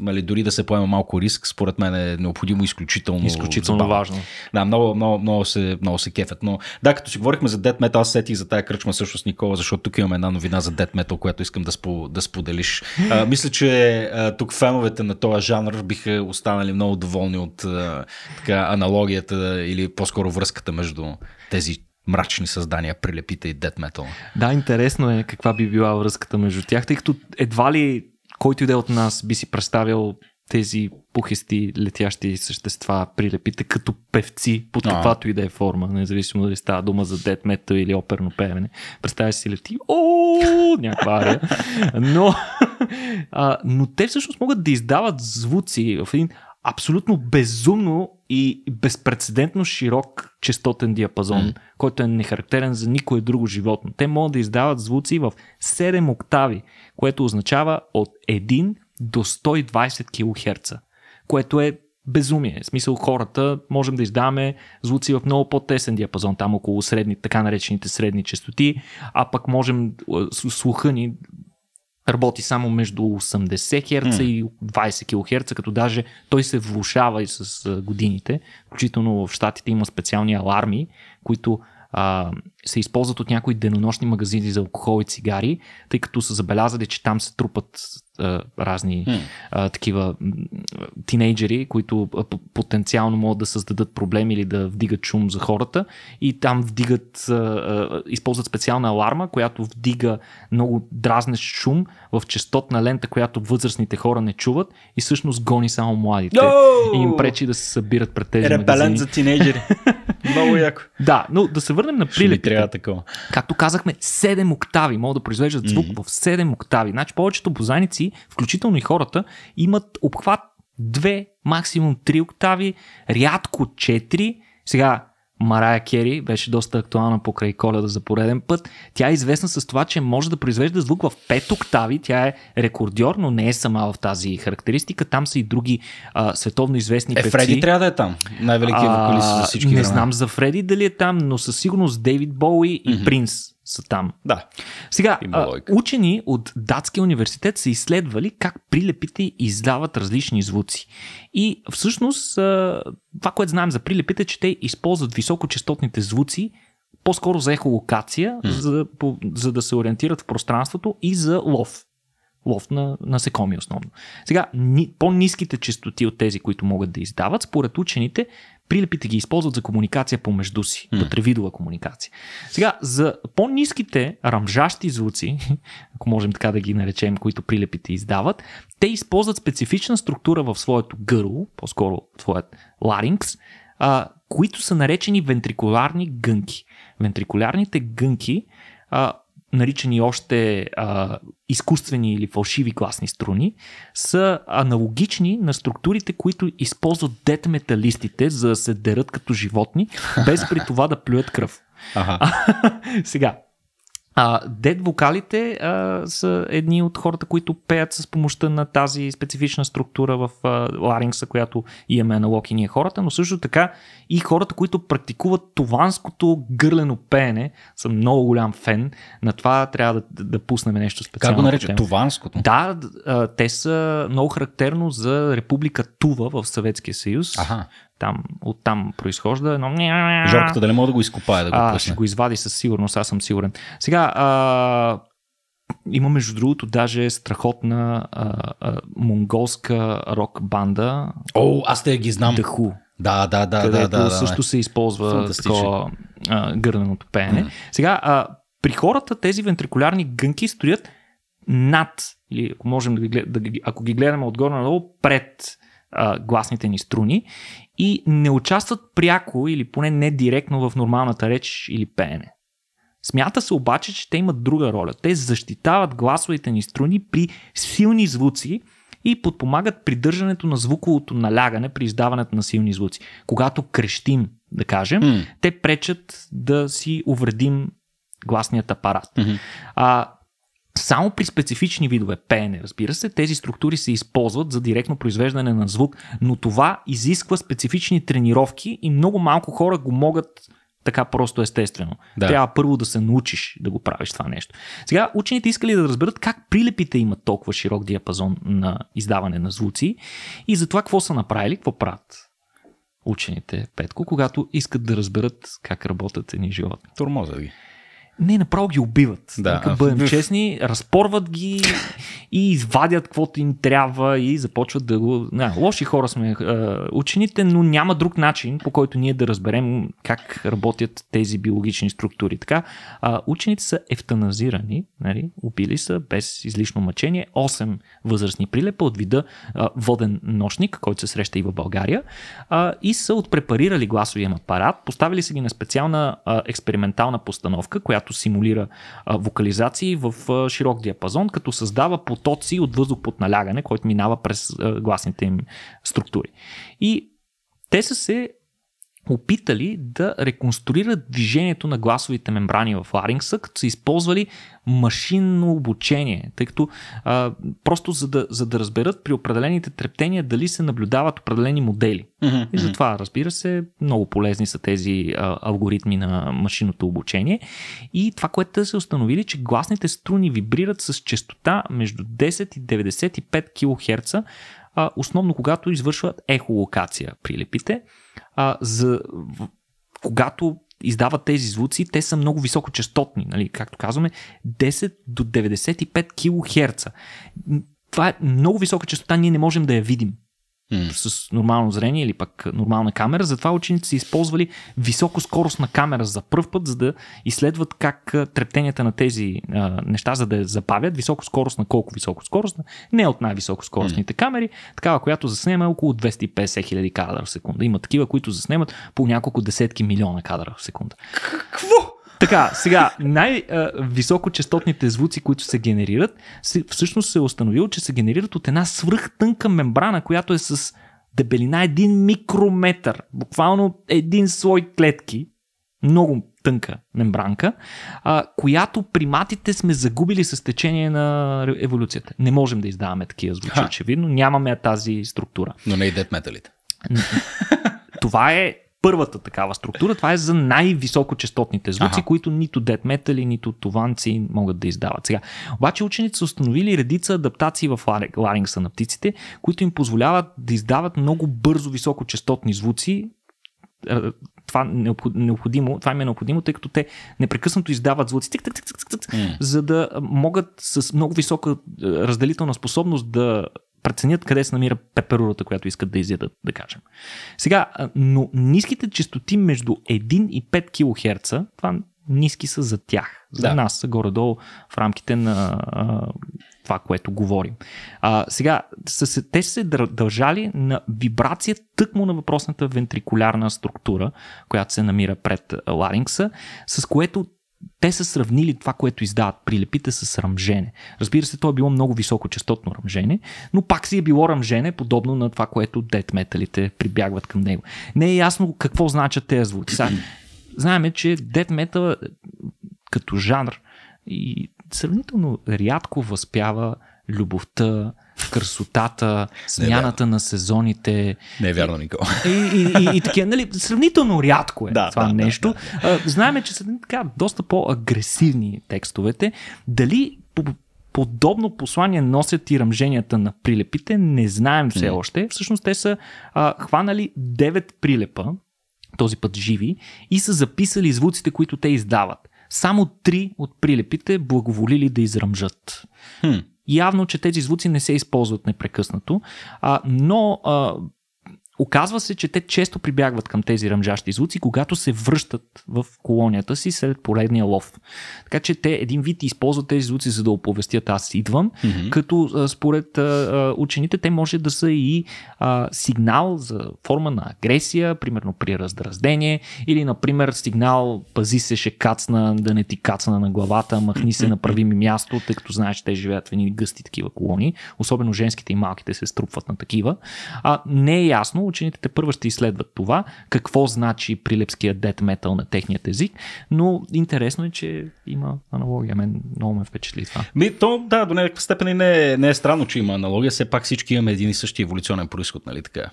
нали, дори да се поема малко риск, според мен е необходимо изключително. Изключително забавно. важно. Да, много, много, много, се, много се кефят. Но да, като си говорихме за Dead Metal, аз сетих за тая кръчма всъщност, Никола, защото тук имаме една новина за Dead Metal, която искам да, спо, да споделиш. А, [LAUGHS] мисля, че а, тук феновете на този жанр биха останали много доволни от а, така, аналогията или по-скоро връзката между тези мрачни създания, прилепите и дед метал. Да, интересно е каква би била връзката между тях, тъй като едва ли който иде от нас би си представил тези пухести летящи същества, прилепите като певци под каквато и да е форма, независимо дали става дума за дед метал или оперно пеене. Представя си лети, о, някаква ария. Но, [LAUGHS] а, но те всъщност могат да издават звуци в един абсолютно безумно и безпредседентно широк частотен диапазон, mm. който е нехарактерен за никое друго животно. Те могат да издават звуци в 7 октави, което означава от 1 до 120 кГц, което е безумие. В смисъл хората можем да издаваме звуци в много по-тесен диапазон, там около средни, така наречените средни частоти, а пък можем слуха ни работи само между 80 hz mm. и 20 кГц, като даже той се влушава и с годините. Включително в Штатите има специални аларми, които а, се използват от някои денонощни магазини за алкохол и цигари, тъй като са забелязали, че там се трупат а, разни а, такива тинейджери, които а, потенциално могат да създадат проблеми или да вдигат шум за хората и там вдигат, а, а, използват специална аларма, която вдига много дразнещ шум в частотна лента, която възрастните хора не чуват и всъщност гони само младите no! и им пречи да се събират пред тези е, Репелент магазини. за тинейджери. [LAUGHS] много яко. Да, но да се върнем на прилепите. трябва такова. Както казахме, 7 октави могат да произвеждат звук mm-hmm. в 7 октави. Значи повечето бозайници си, включително и хората, имат обхват 2, максимум 3 октави, рядко 4. Сега Марая Кери беше доста актуална покрай коледа за пореден път. Тя е известна с това, че може да произвежда звук в 5 октави. Тя е рекордьор, но не е сама в тази характеристика. Там са и други а, световно известни е, певци. Е, Фреди трябва да е там. Най-великият вокалист за всички. Не време. знам за Фреди дали е там, но със сигурност Дейвид Боуи mm-hmm. и Принс са там. Да. Сега, учени от Датския университет са изследвали как прилепите издават различни звуци. И всъщност това, което знаем за прилепите, е, че те използват високочастотните звуци по-скоро за ехолокация, mm. за, по, за да се ориентират в пространството и за лов. Лов на насекоми основно. Сега, ни, по-низките частоти от тези, които могат да издават, според учените, прилепите ги използват за комуникация помежду си, mm. вътревидова комуникация. Сега, за по-низките рамжащи звуци, [LAUGHS] ако можем така да ги наречем, които прилепите издават, те използват специфична структура в своето гърло, по-скоро своят ларинкс, а, които са наречени вентрикуларни гънки. Вентрикулярните гънки а, наричани още а, изкуствени или фалшиви гласни струни, са аналогични на структурите, които използват детметалистите, за да се дерат като животни, [LAUGHS] без при това да плюят кръв. Ага. А, [LAUGHS] сега, а, дед вокалите а, са едни от хората, които пеят с помощта на тази специфична структура в а, ларингса, която имаме на и ние хората, но също така и хората, които практикуват тованското гърлено пеене. Съм много голям фен на това, трябва да, да, да пуснем нещо специално. Как го наричат? Тованското? Да, а, те са много характерно за република Тува в Съветския съюз. Аха там, оттам произхожда. Но... Жорката дали мога да го изкопая, да го а, пусне? Ще го извади със сигурност, аз съм сигурен. Сега, а, има между другото даже страхотна а, а, монголска рок банда. О, аз те ги знам. Даху. Да, да, да, да, да, да. също да, се използва такова а, гърненото пеене. Mm. Сега, а, при хората тези вентрикулярни гънки стоят над, или ако можем да ги, да, ги, ако ги гледаме отгоре надолу, пред а, гласните ни струни и не участват пряко или поне не директно в нормалната реч или пеене. Смята се обаче, че те имат друга роля. Те защитават гласовите ни струни при силни звуци и подпомагат придържането на звуковото налягане при издаването на силни звуци. Когато крещим, да кажем, mm. те пречат да си увредим гласният апарат. Mm-hmm. А, само при специфични видове пеене, разбира се, тези структури се използват за директно произвеждане на звук, но това изисква специфични тренировки и много малко хора го могат така просто естествено. Да. Трябва първо да се научиш да го правиш това нещо. Сега учените искали да разберат как прилепите имат толкова широк диапазон на издаване на звуци и за това какво са направили, какво правят учените, Петко, когато искат да разберат как работят едни животни. Тормоза ги. Не, направо ги убиват. Да. Нека бъдем честни, разпорват ги и извадят каквото им трябва и започват да го... Не, лоши хора сме учените, но няма друг начин, по който ние да разберем как работят тези биологични структури. Така, учените са ефтаназирани, нали, убили са без излишно мъчение 8 възрастни прилепа от вида воден нощник, който се среща и в България, и са отпрепарирали гласовия апарат, поставили са ги на специална експериментална постановка, която която симулира а, вокализации в а, широк диапазон, като създава потоци от въздух под налягане, който минава през а, гласните им структури. И те са се опитали да реконструират движението на гласовите мембрани в ларингса, като са използвали машинно обучение, тъй като а, просто за да, за да разберат при определените трептения дали се наблюдават определени модели. Mm-hmm. И затова, разбира се, много полезни са тези а, алгоритми на машинното обучение. И това, което се установили, че гласните струни вибрират с частота между 10 и 95 кГц, а, основно когато извършват ехолокация прилепите. А, за, когато издават тези звуци, те са много високочастотни, нали, както казваме, 10 до 95 кГц. Това е много висока частота, ние не можем да я видим mm. с нормално зрение или пък нормална камера. Затова учениците са използвали високоскоростна камера за първ път, за да изследват как трептенията на тези а, неща, за да я забавят. Високоскоростна, колко високоскоростна? Не от най-високоскоростните mm. камери, такава, която заснема е около 250 хиляди кадра в секунда. Има такива, които заснемат по няколко десетки милиона кадра в секунда. Какво? Така, сега, най-високочастотните звуци, които се генерират, всъщност се е установило, че се генерират от една свръхтънка мембрана, която е с дебелина 1 микрометър, буквално един слой клетки, много тънка мембранка, а, която приматите сме загубили с течение на еволюцията. Не можем да издаваме такива звучи, Ха. очевидно. Нямаме тази структура. Но не и дед металите. Това е първата такава структура. Това е за най-високочастотните звуци, ага. които нито дед метали, нито тованци могат да издават. Сега, обаче учените са установили редица адаптации в ларингса на птиците, които им позволяват да издават много бързо високочастотни звуци, е, това, необходимо, това им е необходимо, тъй като те непрекъснато издават звуци, тик, тик, тик, тик, тик, mm. за да могат с много висока е, разделителна способност да преценят къде се намира пеперурата, която искат да изядат, да кажем. Сега, но ниските частоти между 1 и 5 кГц, това ниски са за тях. За да. нас са горе-долу в рамките на а, това, което говорим. А, сега, са те са се дължали на вибрация тъкмо на въпросната вентрикулярна структура, която се намира пред ларингса, с което те са сравнили това, което издават прилепите с ръмжене. Разбира се, то е било много високочастотно ръмжене, но пак си е било ръмжене, подобно на това, което дет металите прибягват към него. Не е ясно какво значат тези звуци. знаеме, че дет метал е, като жанр и сравнително рядко възпява любовта, красотата, смяната на сезоните. Не е вярно, Никола. И, и, и, и такива, нали, сравнително рядко е да, това да, нещо. Да, да. Знаеме, че са така доста по-агресивни текстовете. Дали подобно послание носят и ръмженията на прилепите, не знаем все не. още. Всъщност те са а, хванали 9 прилепа, този път живи, и са записали звуците, които те издават. Само три от прилепите благоволили да изръмжат. Хм. Явно, че тези звуци не се използват непрекъснато, а, но а, Оказва се, че те често прибягват към тези ръмжащи звуци, когато се връщат в колонията си след поредния лов. Така че те един вид използват тези звуци, за да оповестят аз идвам, mm-hmm. като според а, учените те може да са и а, сигнал за форма на агресия, примерно при раздраздение, или например сигнал пази се, ще кацна, да не ти кацна на главата, махни се, направи ми място, тъй като знаеш, че те живеят в едни гъсти такива колони, особено женските и малките се струпват на такива. А, не е ясно, учените те първо ще изследват това, какво значи прилепския дет метал на техният език, но интересно е, че има аналогия. Мен много ме впечатли това. Ми, то, да, до някаква степен и не, е, не е странно, че има аналогия. Все пак всички имаме един и същи еволюционен происход, нали така?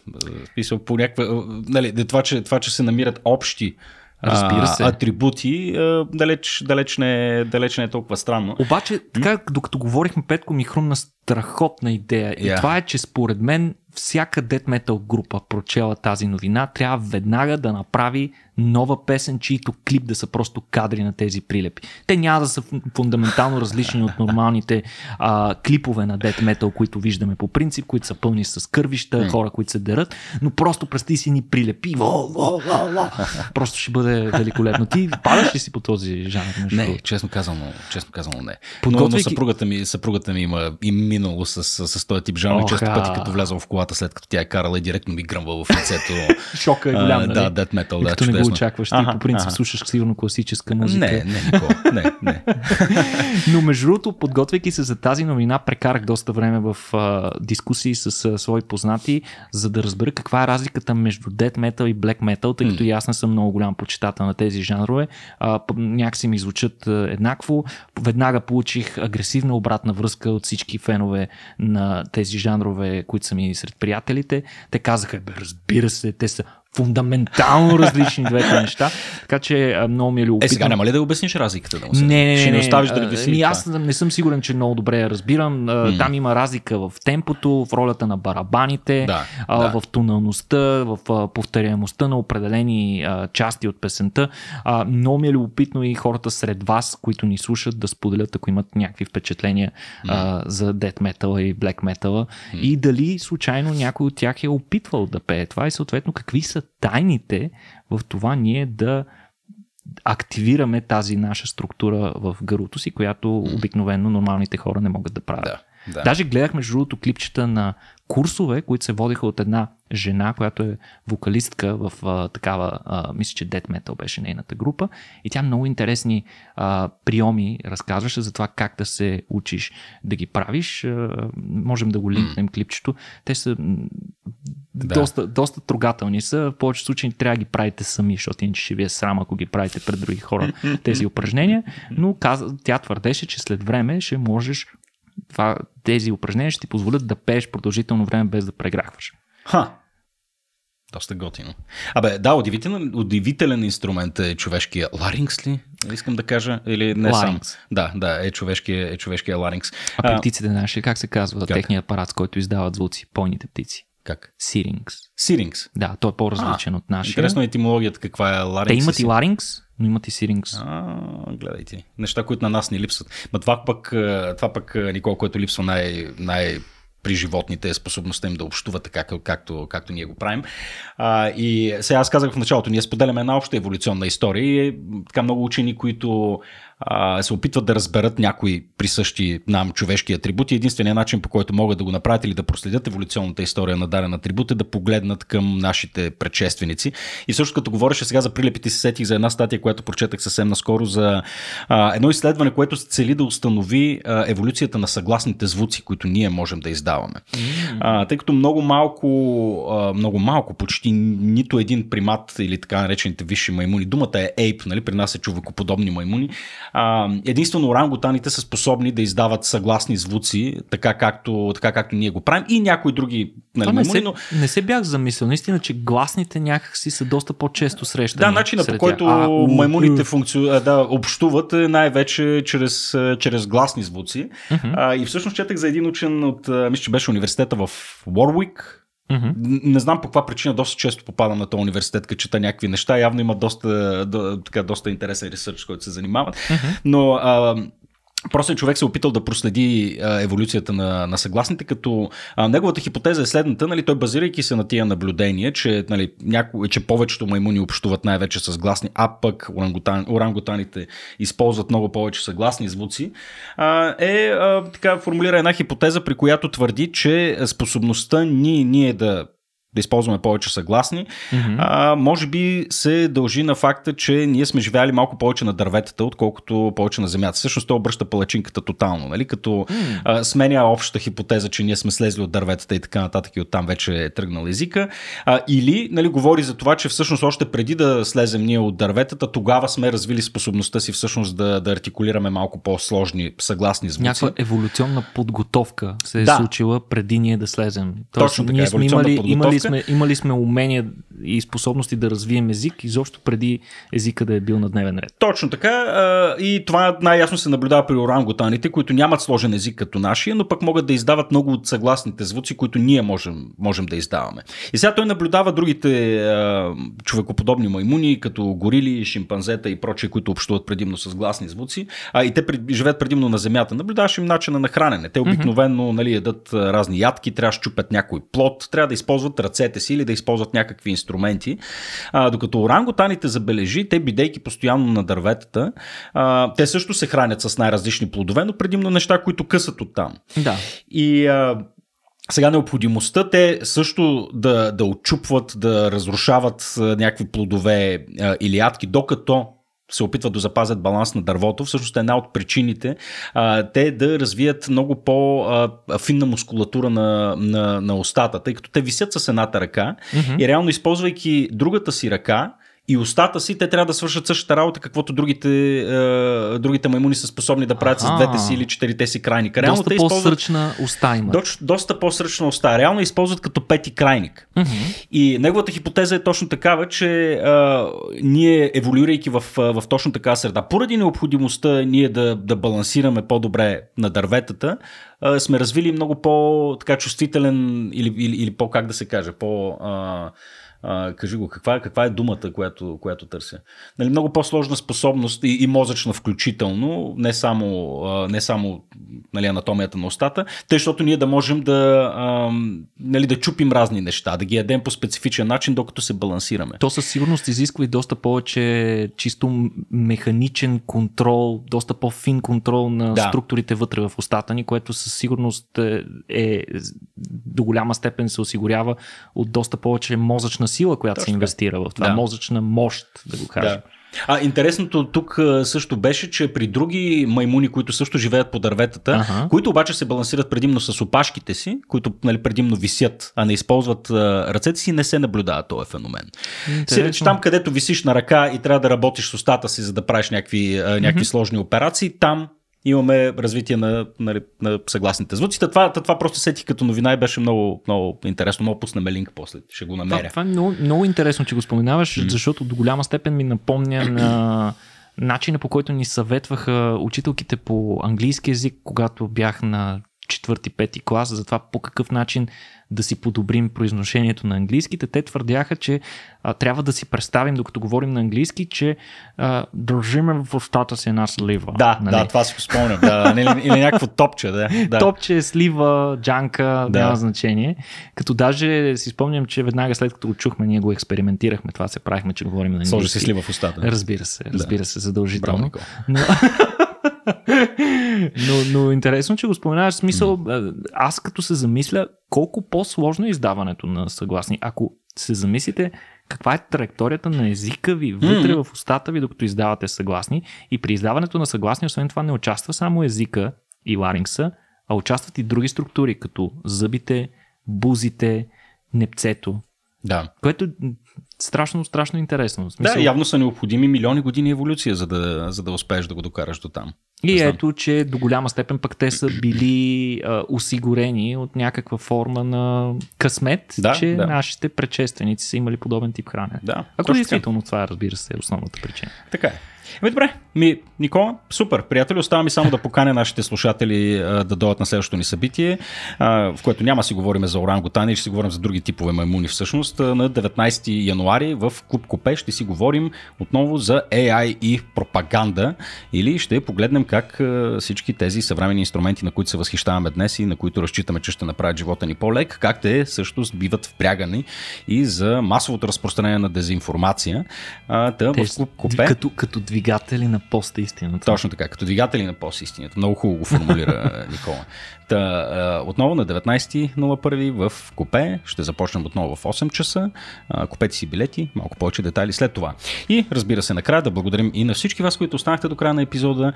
Писал по някаква, нали, това, че, това, че се намират общи Разбира се. А, атрибути, а, далеч, далеч, не, е, далеч не е толкова странно. Обаче, така, докато говорихме, Петко ми хрумна страхотна идея. Yeah. И това е, че според мен всяка дет Metal група, прочела тази новина, трябва веднага да направи нова песен, чието клип да са просто кадри на тези прилепи. Те няма да са фундаментално различни от нормалните а, клипове на дет Metal, които виждаме по принцип, които са пълни с кървища, mm. хора, които се дерат, но просто прести си ни прилепи. Во, во, во, во. Просто ще бъде великолепно. Ти падаш ли си по този жанр? Между? Не, честно казано, честно казано не. Подготвяйки... Но, но съпругата, ми, съпругата ми има и минало с, с, с този тип жанр. Често пъти, като влязъл в колата, главата, след като тя е карала и директно ми гръмва в лицето. [LAUGHS] Шока е голям. Uh, да, нали? Death Metal, да, като чудесно. не го очакваш, ти по принцип слушаш сигурно класическа музика. Не, не, Никол, не, не. [LAUGHS] Но между другото, подготвяйки се за тази новина, прекарах доста време в дискусии с свои познати, за да разбера каква е разликата между Dead Metal и Black Metal, тъй като mm. и аз не съм много голям почитател на тези жанрове. А, някакси ми звучат еднакво. Веднага получих агресивна обратна връзка от всички фенове на тези жанрове, които са ми сред сред приятелите, те казаха, бе, разбира се, те са фундаментално различни двете неща. Така че много ми е любопитно. Е, сега няма ли да обясниш разликата? Да не, не, не, не оставиш да обясниш. Аз не съм сигурен, че много добре я разбирам. Mm. Там има разлика в темпото, в ролята на барабаните, да, а, да. в тоналността, в повторяемостта на определени а, части от песента. А, много ми е любопитно и хората сред вас, които ни слушат, да споделят, ако имат някакви впечатления mm. а, за дед метала и блек метала. Mm. И дали случайно някой от тях е опитвал да пее това и съответно какви са са тайните в това ние да активираме тази наша структура в гърлото си, която обикновено нормалните хора не могат да правят. Да, да. Даже гледахме между другото клипчета на курсове, които се водиха от една жена, която е вокалистка в а, такава, а, мисля, че Dead Metal беше нейната група. И тя много интересни а, приеми разказваше за това как да се учиш да ги правиш. А, можем да го линкнем mm. клипчето. Те са да. доста, доста трогателни са. В повечето случаи трябва да ги правите сами, защото иначе ще ви е срам, ако ги правите пред други хора [LAUGHS] тези упражнения. Но каза, тя твърдеше, че след време ще можеш това, тези упражнения ще ти позволят да пееш продължително време без да преграхваш. Ха! Доста готино. Абе, да, удивителен, удивителен инструмент е човешкия ларингс ли? Искам да кажа. Или не сам. Да, да, е човешкия, е човешкия ларингс. А, а птиците, знаеш ли как се казва как? техния апарат, който издават звуци, пойните птици? Как? Сирингс. Сирингс? Да, той е по-различен а, от нашия. Интересно е етимологията каква е ларинкс. Те имат и ларингс, но имат и сирингс. А, гледайте. Неща, които на нас ни липсват. Ма това пък, това пък Никол, което липсва най- най- при животните, е способността им да общуват така, както, както ние го правим. А, и сега аз казах в началото, ние споделяме една обща еволюционна история и така много учени, които а, се опитват да разберат някои присъщи нам човешки атрибути. Единственият начин по който могат да го направят или да проследят еволюционната история на даден атрибут е да погледнат към нашите предшественици. И също като говореше сега за прилепите, се сетих за една статия, която прочетах съвсем наскоро за а, едно изследване, което се цели да установи а, еволюцията на съгласните звуци, които ние можем да издаваме. А, тъй като много малко, а, много малко, почти нито един примат или така наречените висши маймуни, думата е ape, нали? при нас е човекоподобни маймуни, а, единствено орангутаните са способни да издават съгласни звуци, така както, така както ние го правим и някои други нали, не, се, но... не се бях замислил, наистина, че гласните някакси са доста по-често срещани. Да, начина по който а, у, маймуните функци... да, общуват е най-вече чрез, е, чрез гласни звуци. Uh-huh. А, и всъщност четах за един учен от, мисля, че беше университета в Уорвик, Mm-hmm. Не знам по каква причина доста често попадам на този университет, като чета някакви неща. Явно има доста, до, така, доста интересен ресърч, който се занимават. Mm-hmm. Но а, Просто човек се е опитал да проследи а, еволюцията на, на съгласните, като а, неговата хипотеза е следната, нали, той базирайки се на тия наблюдения, че, нали, няко, че повечето маймуни общуват най-вече с гласни, а пък орангутан, орангутаните използват много повече съгласни звуци, а, е а, така формулира една хипотеза, при която твърди, че способността ни, ние да да използваме повече съгласни, mm-hmm. а, може би се дължи на факта, че ние сме живяли малко повече на дърветата, отколкото повече на земята. Всъщност той обръща палачинката тотално, нали? като mm-hmm. а, сменя общата хипотеза, че ние сме слезли от дърветата и така нататък и оттам вече е тръгнал езика. А, или нали, говори за това, че всъщност още преди да слезем ние от дърветата, тогава сме развили способността си всъщност да, да артикулираме малко по-сложни съгласни звуци. Някаква еволюционна подготовка се е да. случила преди ние да слезем. Тоест, Точно така, ние сме имали, имали имали сме, имали сме умения и способности да развием език изобщо преди езика да е бил на дневен ред. Точно така. И това най-ясно се наблюдава при орангутаните, които нямат сложен език като нашия, но пък могат да издават много от съгласните звуци, които ние можем, можем да издаваме. И сега той наблюдава другите човекоподобни маймуни, като горили, шимпанзета и прочие, които общуват предимно с гласни звуци. А и те живеят предимно на земята. Наблюдаваш им начина на хранене. Те обикновено нали, ядат разни ядки, трябва да щупят някой плод, трябва да използват ръцете си или да използват някакви инструменти. А, докато оранготаните забележи, те бидейки постоянно на дърветата, а, те също се хранят с най-различни плодове, но предимно неща, които късат оттам. Да. И а, сега необходимостта те също да, да очупват, да разрушават някакви плодове а, или ядки, докато се опитват да запазят баланс на дървото, всъщност е една от причините а, те да развият много по-финна мускулатура на, на, на устата, тъй като те висят с едната ръка mm-hmm. и реално използвайки другата си ръка, и устата си, те трябва да свършат същата работа, каквото другите, е, другите маймуни са способни да правят А-а. с двете си или четирите си крайника. Реално доста по-сръчна уста има. До, доста по-сръчна уста. Реално използват като пети крайник. Mm-hmm. И неговата хипотеза е точно такава, че е, ние еволюирайки в, в точно така среда, поради необходимостта ние да, да балансираме по-добре на дърветата, е, сме развили много по-чувствителен или, или, или по-как да се каже, по- е, а, кажи го, каква, каква е думата, която, която търся? Нали, много по-сложна способност и, и мозъчна включително, не само, а, не само нали, анатомията на устата, тъй, защото ние да можем да, а, нали, да чупим разни неща, да ги ядем по специфичен начин, докато се балансираме. То със сигурност изисква и доста повече чисто механичен контрол, доста по-фин контрол на да. структурите вътре в устата ни, което със сигурност е, е до голяма степен се осигурява от доста повече мозъчна сила, която Точно. се инвестира в това. Да. Мозъчна мощ, да го кажа. Да. А интересното тук също беше, че при други маймуни, които също живеят по дърветата, ага. които обаче се балансират предимно с опашките си, които нали, предимно висят, а не използват а, ръцете си, не се наблюдава този феномен. че там, където висиш на ръка и трябва да работиш с устата си, за да правиш някакви, а, някакви mm-hmm. сложни операции, там имаме развитие на, на, нали, на съгласните звуци. Това, това просто сетих като новина и беше много, много интересно. Мога пуснем линк после, ще го намеря. Това, това е много, много интересно, че го споменаваш, mm-hmm. защото до голяма степен ми напомня на начина по който ни съветваха учителките по английски язик, когато бях на четвърти, пети клас за това по какъв начин да си подобрим произношението на английските. Те твърдяха, че а, трябва да си представим, докато говорим на английски, че а, държиме в устата си една слива. Да, нали? да, това си го спомням. Да, или, нали, или някакво топче. Да, да. Топче, слива, джанка, да. няма значение. Като даже си спомням, че веднага след като го чухме, ние го експериментирахме, това се правихме, че говорим на английски. Сложи си слива в устата. Разбира се, разбира да. се, задължително. Браво, [LAUGHS] но, но интересно, че го споменаваш. Смисъл, аз като се замисля, колко по-сложно е издаването на съгласни. Ако се замислите, каква е траекторията на езика ви вътре mm. в устата ви, докато издавате съгласни. И при издаването на съгласни, освен това, не участва само езика и ларингса, а участват и други структури, като зъбите, бузите, непцето. Да. Което е страшно, страшно интересно. В смисъл... Да, явно са необходими милиони години еволюция, за да, за да успееш да го докараш до там. И ето, че до голяма степен пък те са били а, осигурени от някаква форма на късмет, да, че да. нашите предшественици са имали подобен тип храна. Да, Ако действително това е, разбира се, е основната причина. Така е. Еми добре, ми, Никола, супер, приятели, остава ми само да поканя нашите слушатели а, да дойдат на следващото ни събитие, а, в което няма си говорим за орангутани, ще си говорим за други типове маймуни всъщност. На 19 януари в Клуб Копе ще си говорим отново за AI и пропаганда или ще погледнем как всички тези съвременни инструменти, на които се възхищаваме днес и на които разчитаме, че ще направят живота ни по-лек, как те също биват впрягани и за масовото разпространение на дезинформация. А, да, те, в купе... като, като двигатели на поста истината. Точно така, като двигатели на пост истината. Много хубаво го формулира [LAUGHS] Никола. Та, отново на 19.01 в Купе. Ще започнем отново в 8 часа. Купете си билети, малко повече детайли след това. И разбира се, накрая да благодарим и на всички вас, които останахте до края на епизода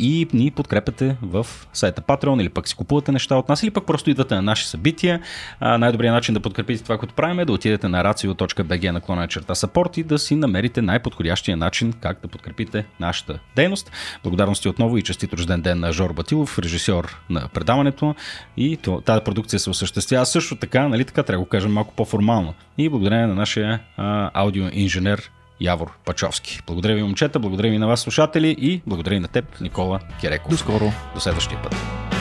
и ни подкрепяте в сайта Patreon или пък си купувате неща от нас или пък просто идвате на наши събития. Най-добрият начин да подкрепите това, което правим е да отидете на racio.bg наклона черта support и да си намерите най-подходящия начин как да подкрепите нашата дейност. Благодарности отново и честит рожден ден на Жор Батилов, режисьор на предаването и тази продукция се осъществява също така, нали така трябва да го кажем малко по-формално. И благодарение на нашия а, аудиоинженер Явор Пачовски. Благодаря ви, момчета, благодаря ви на вас, слушатели и благодаря и на теб, Никола Кереков. До скоро, до следващия път.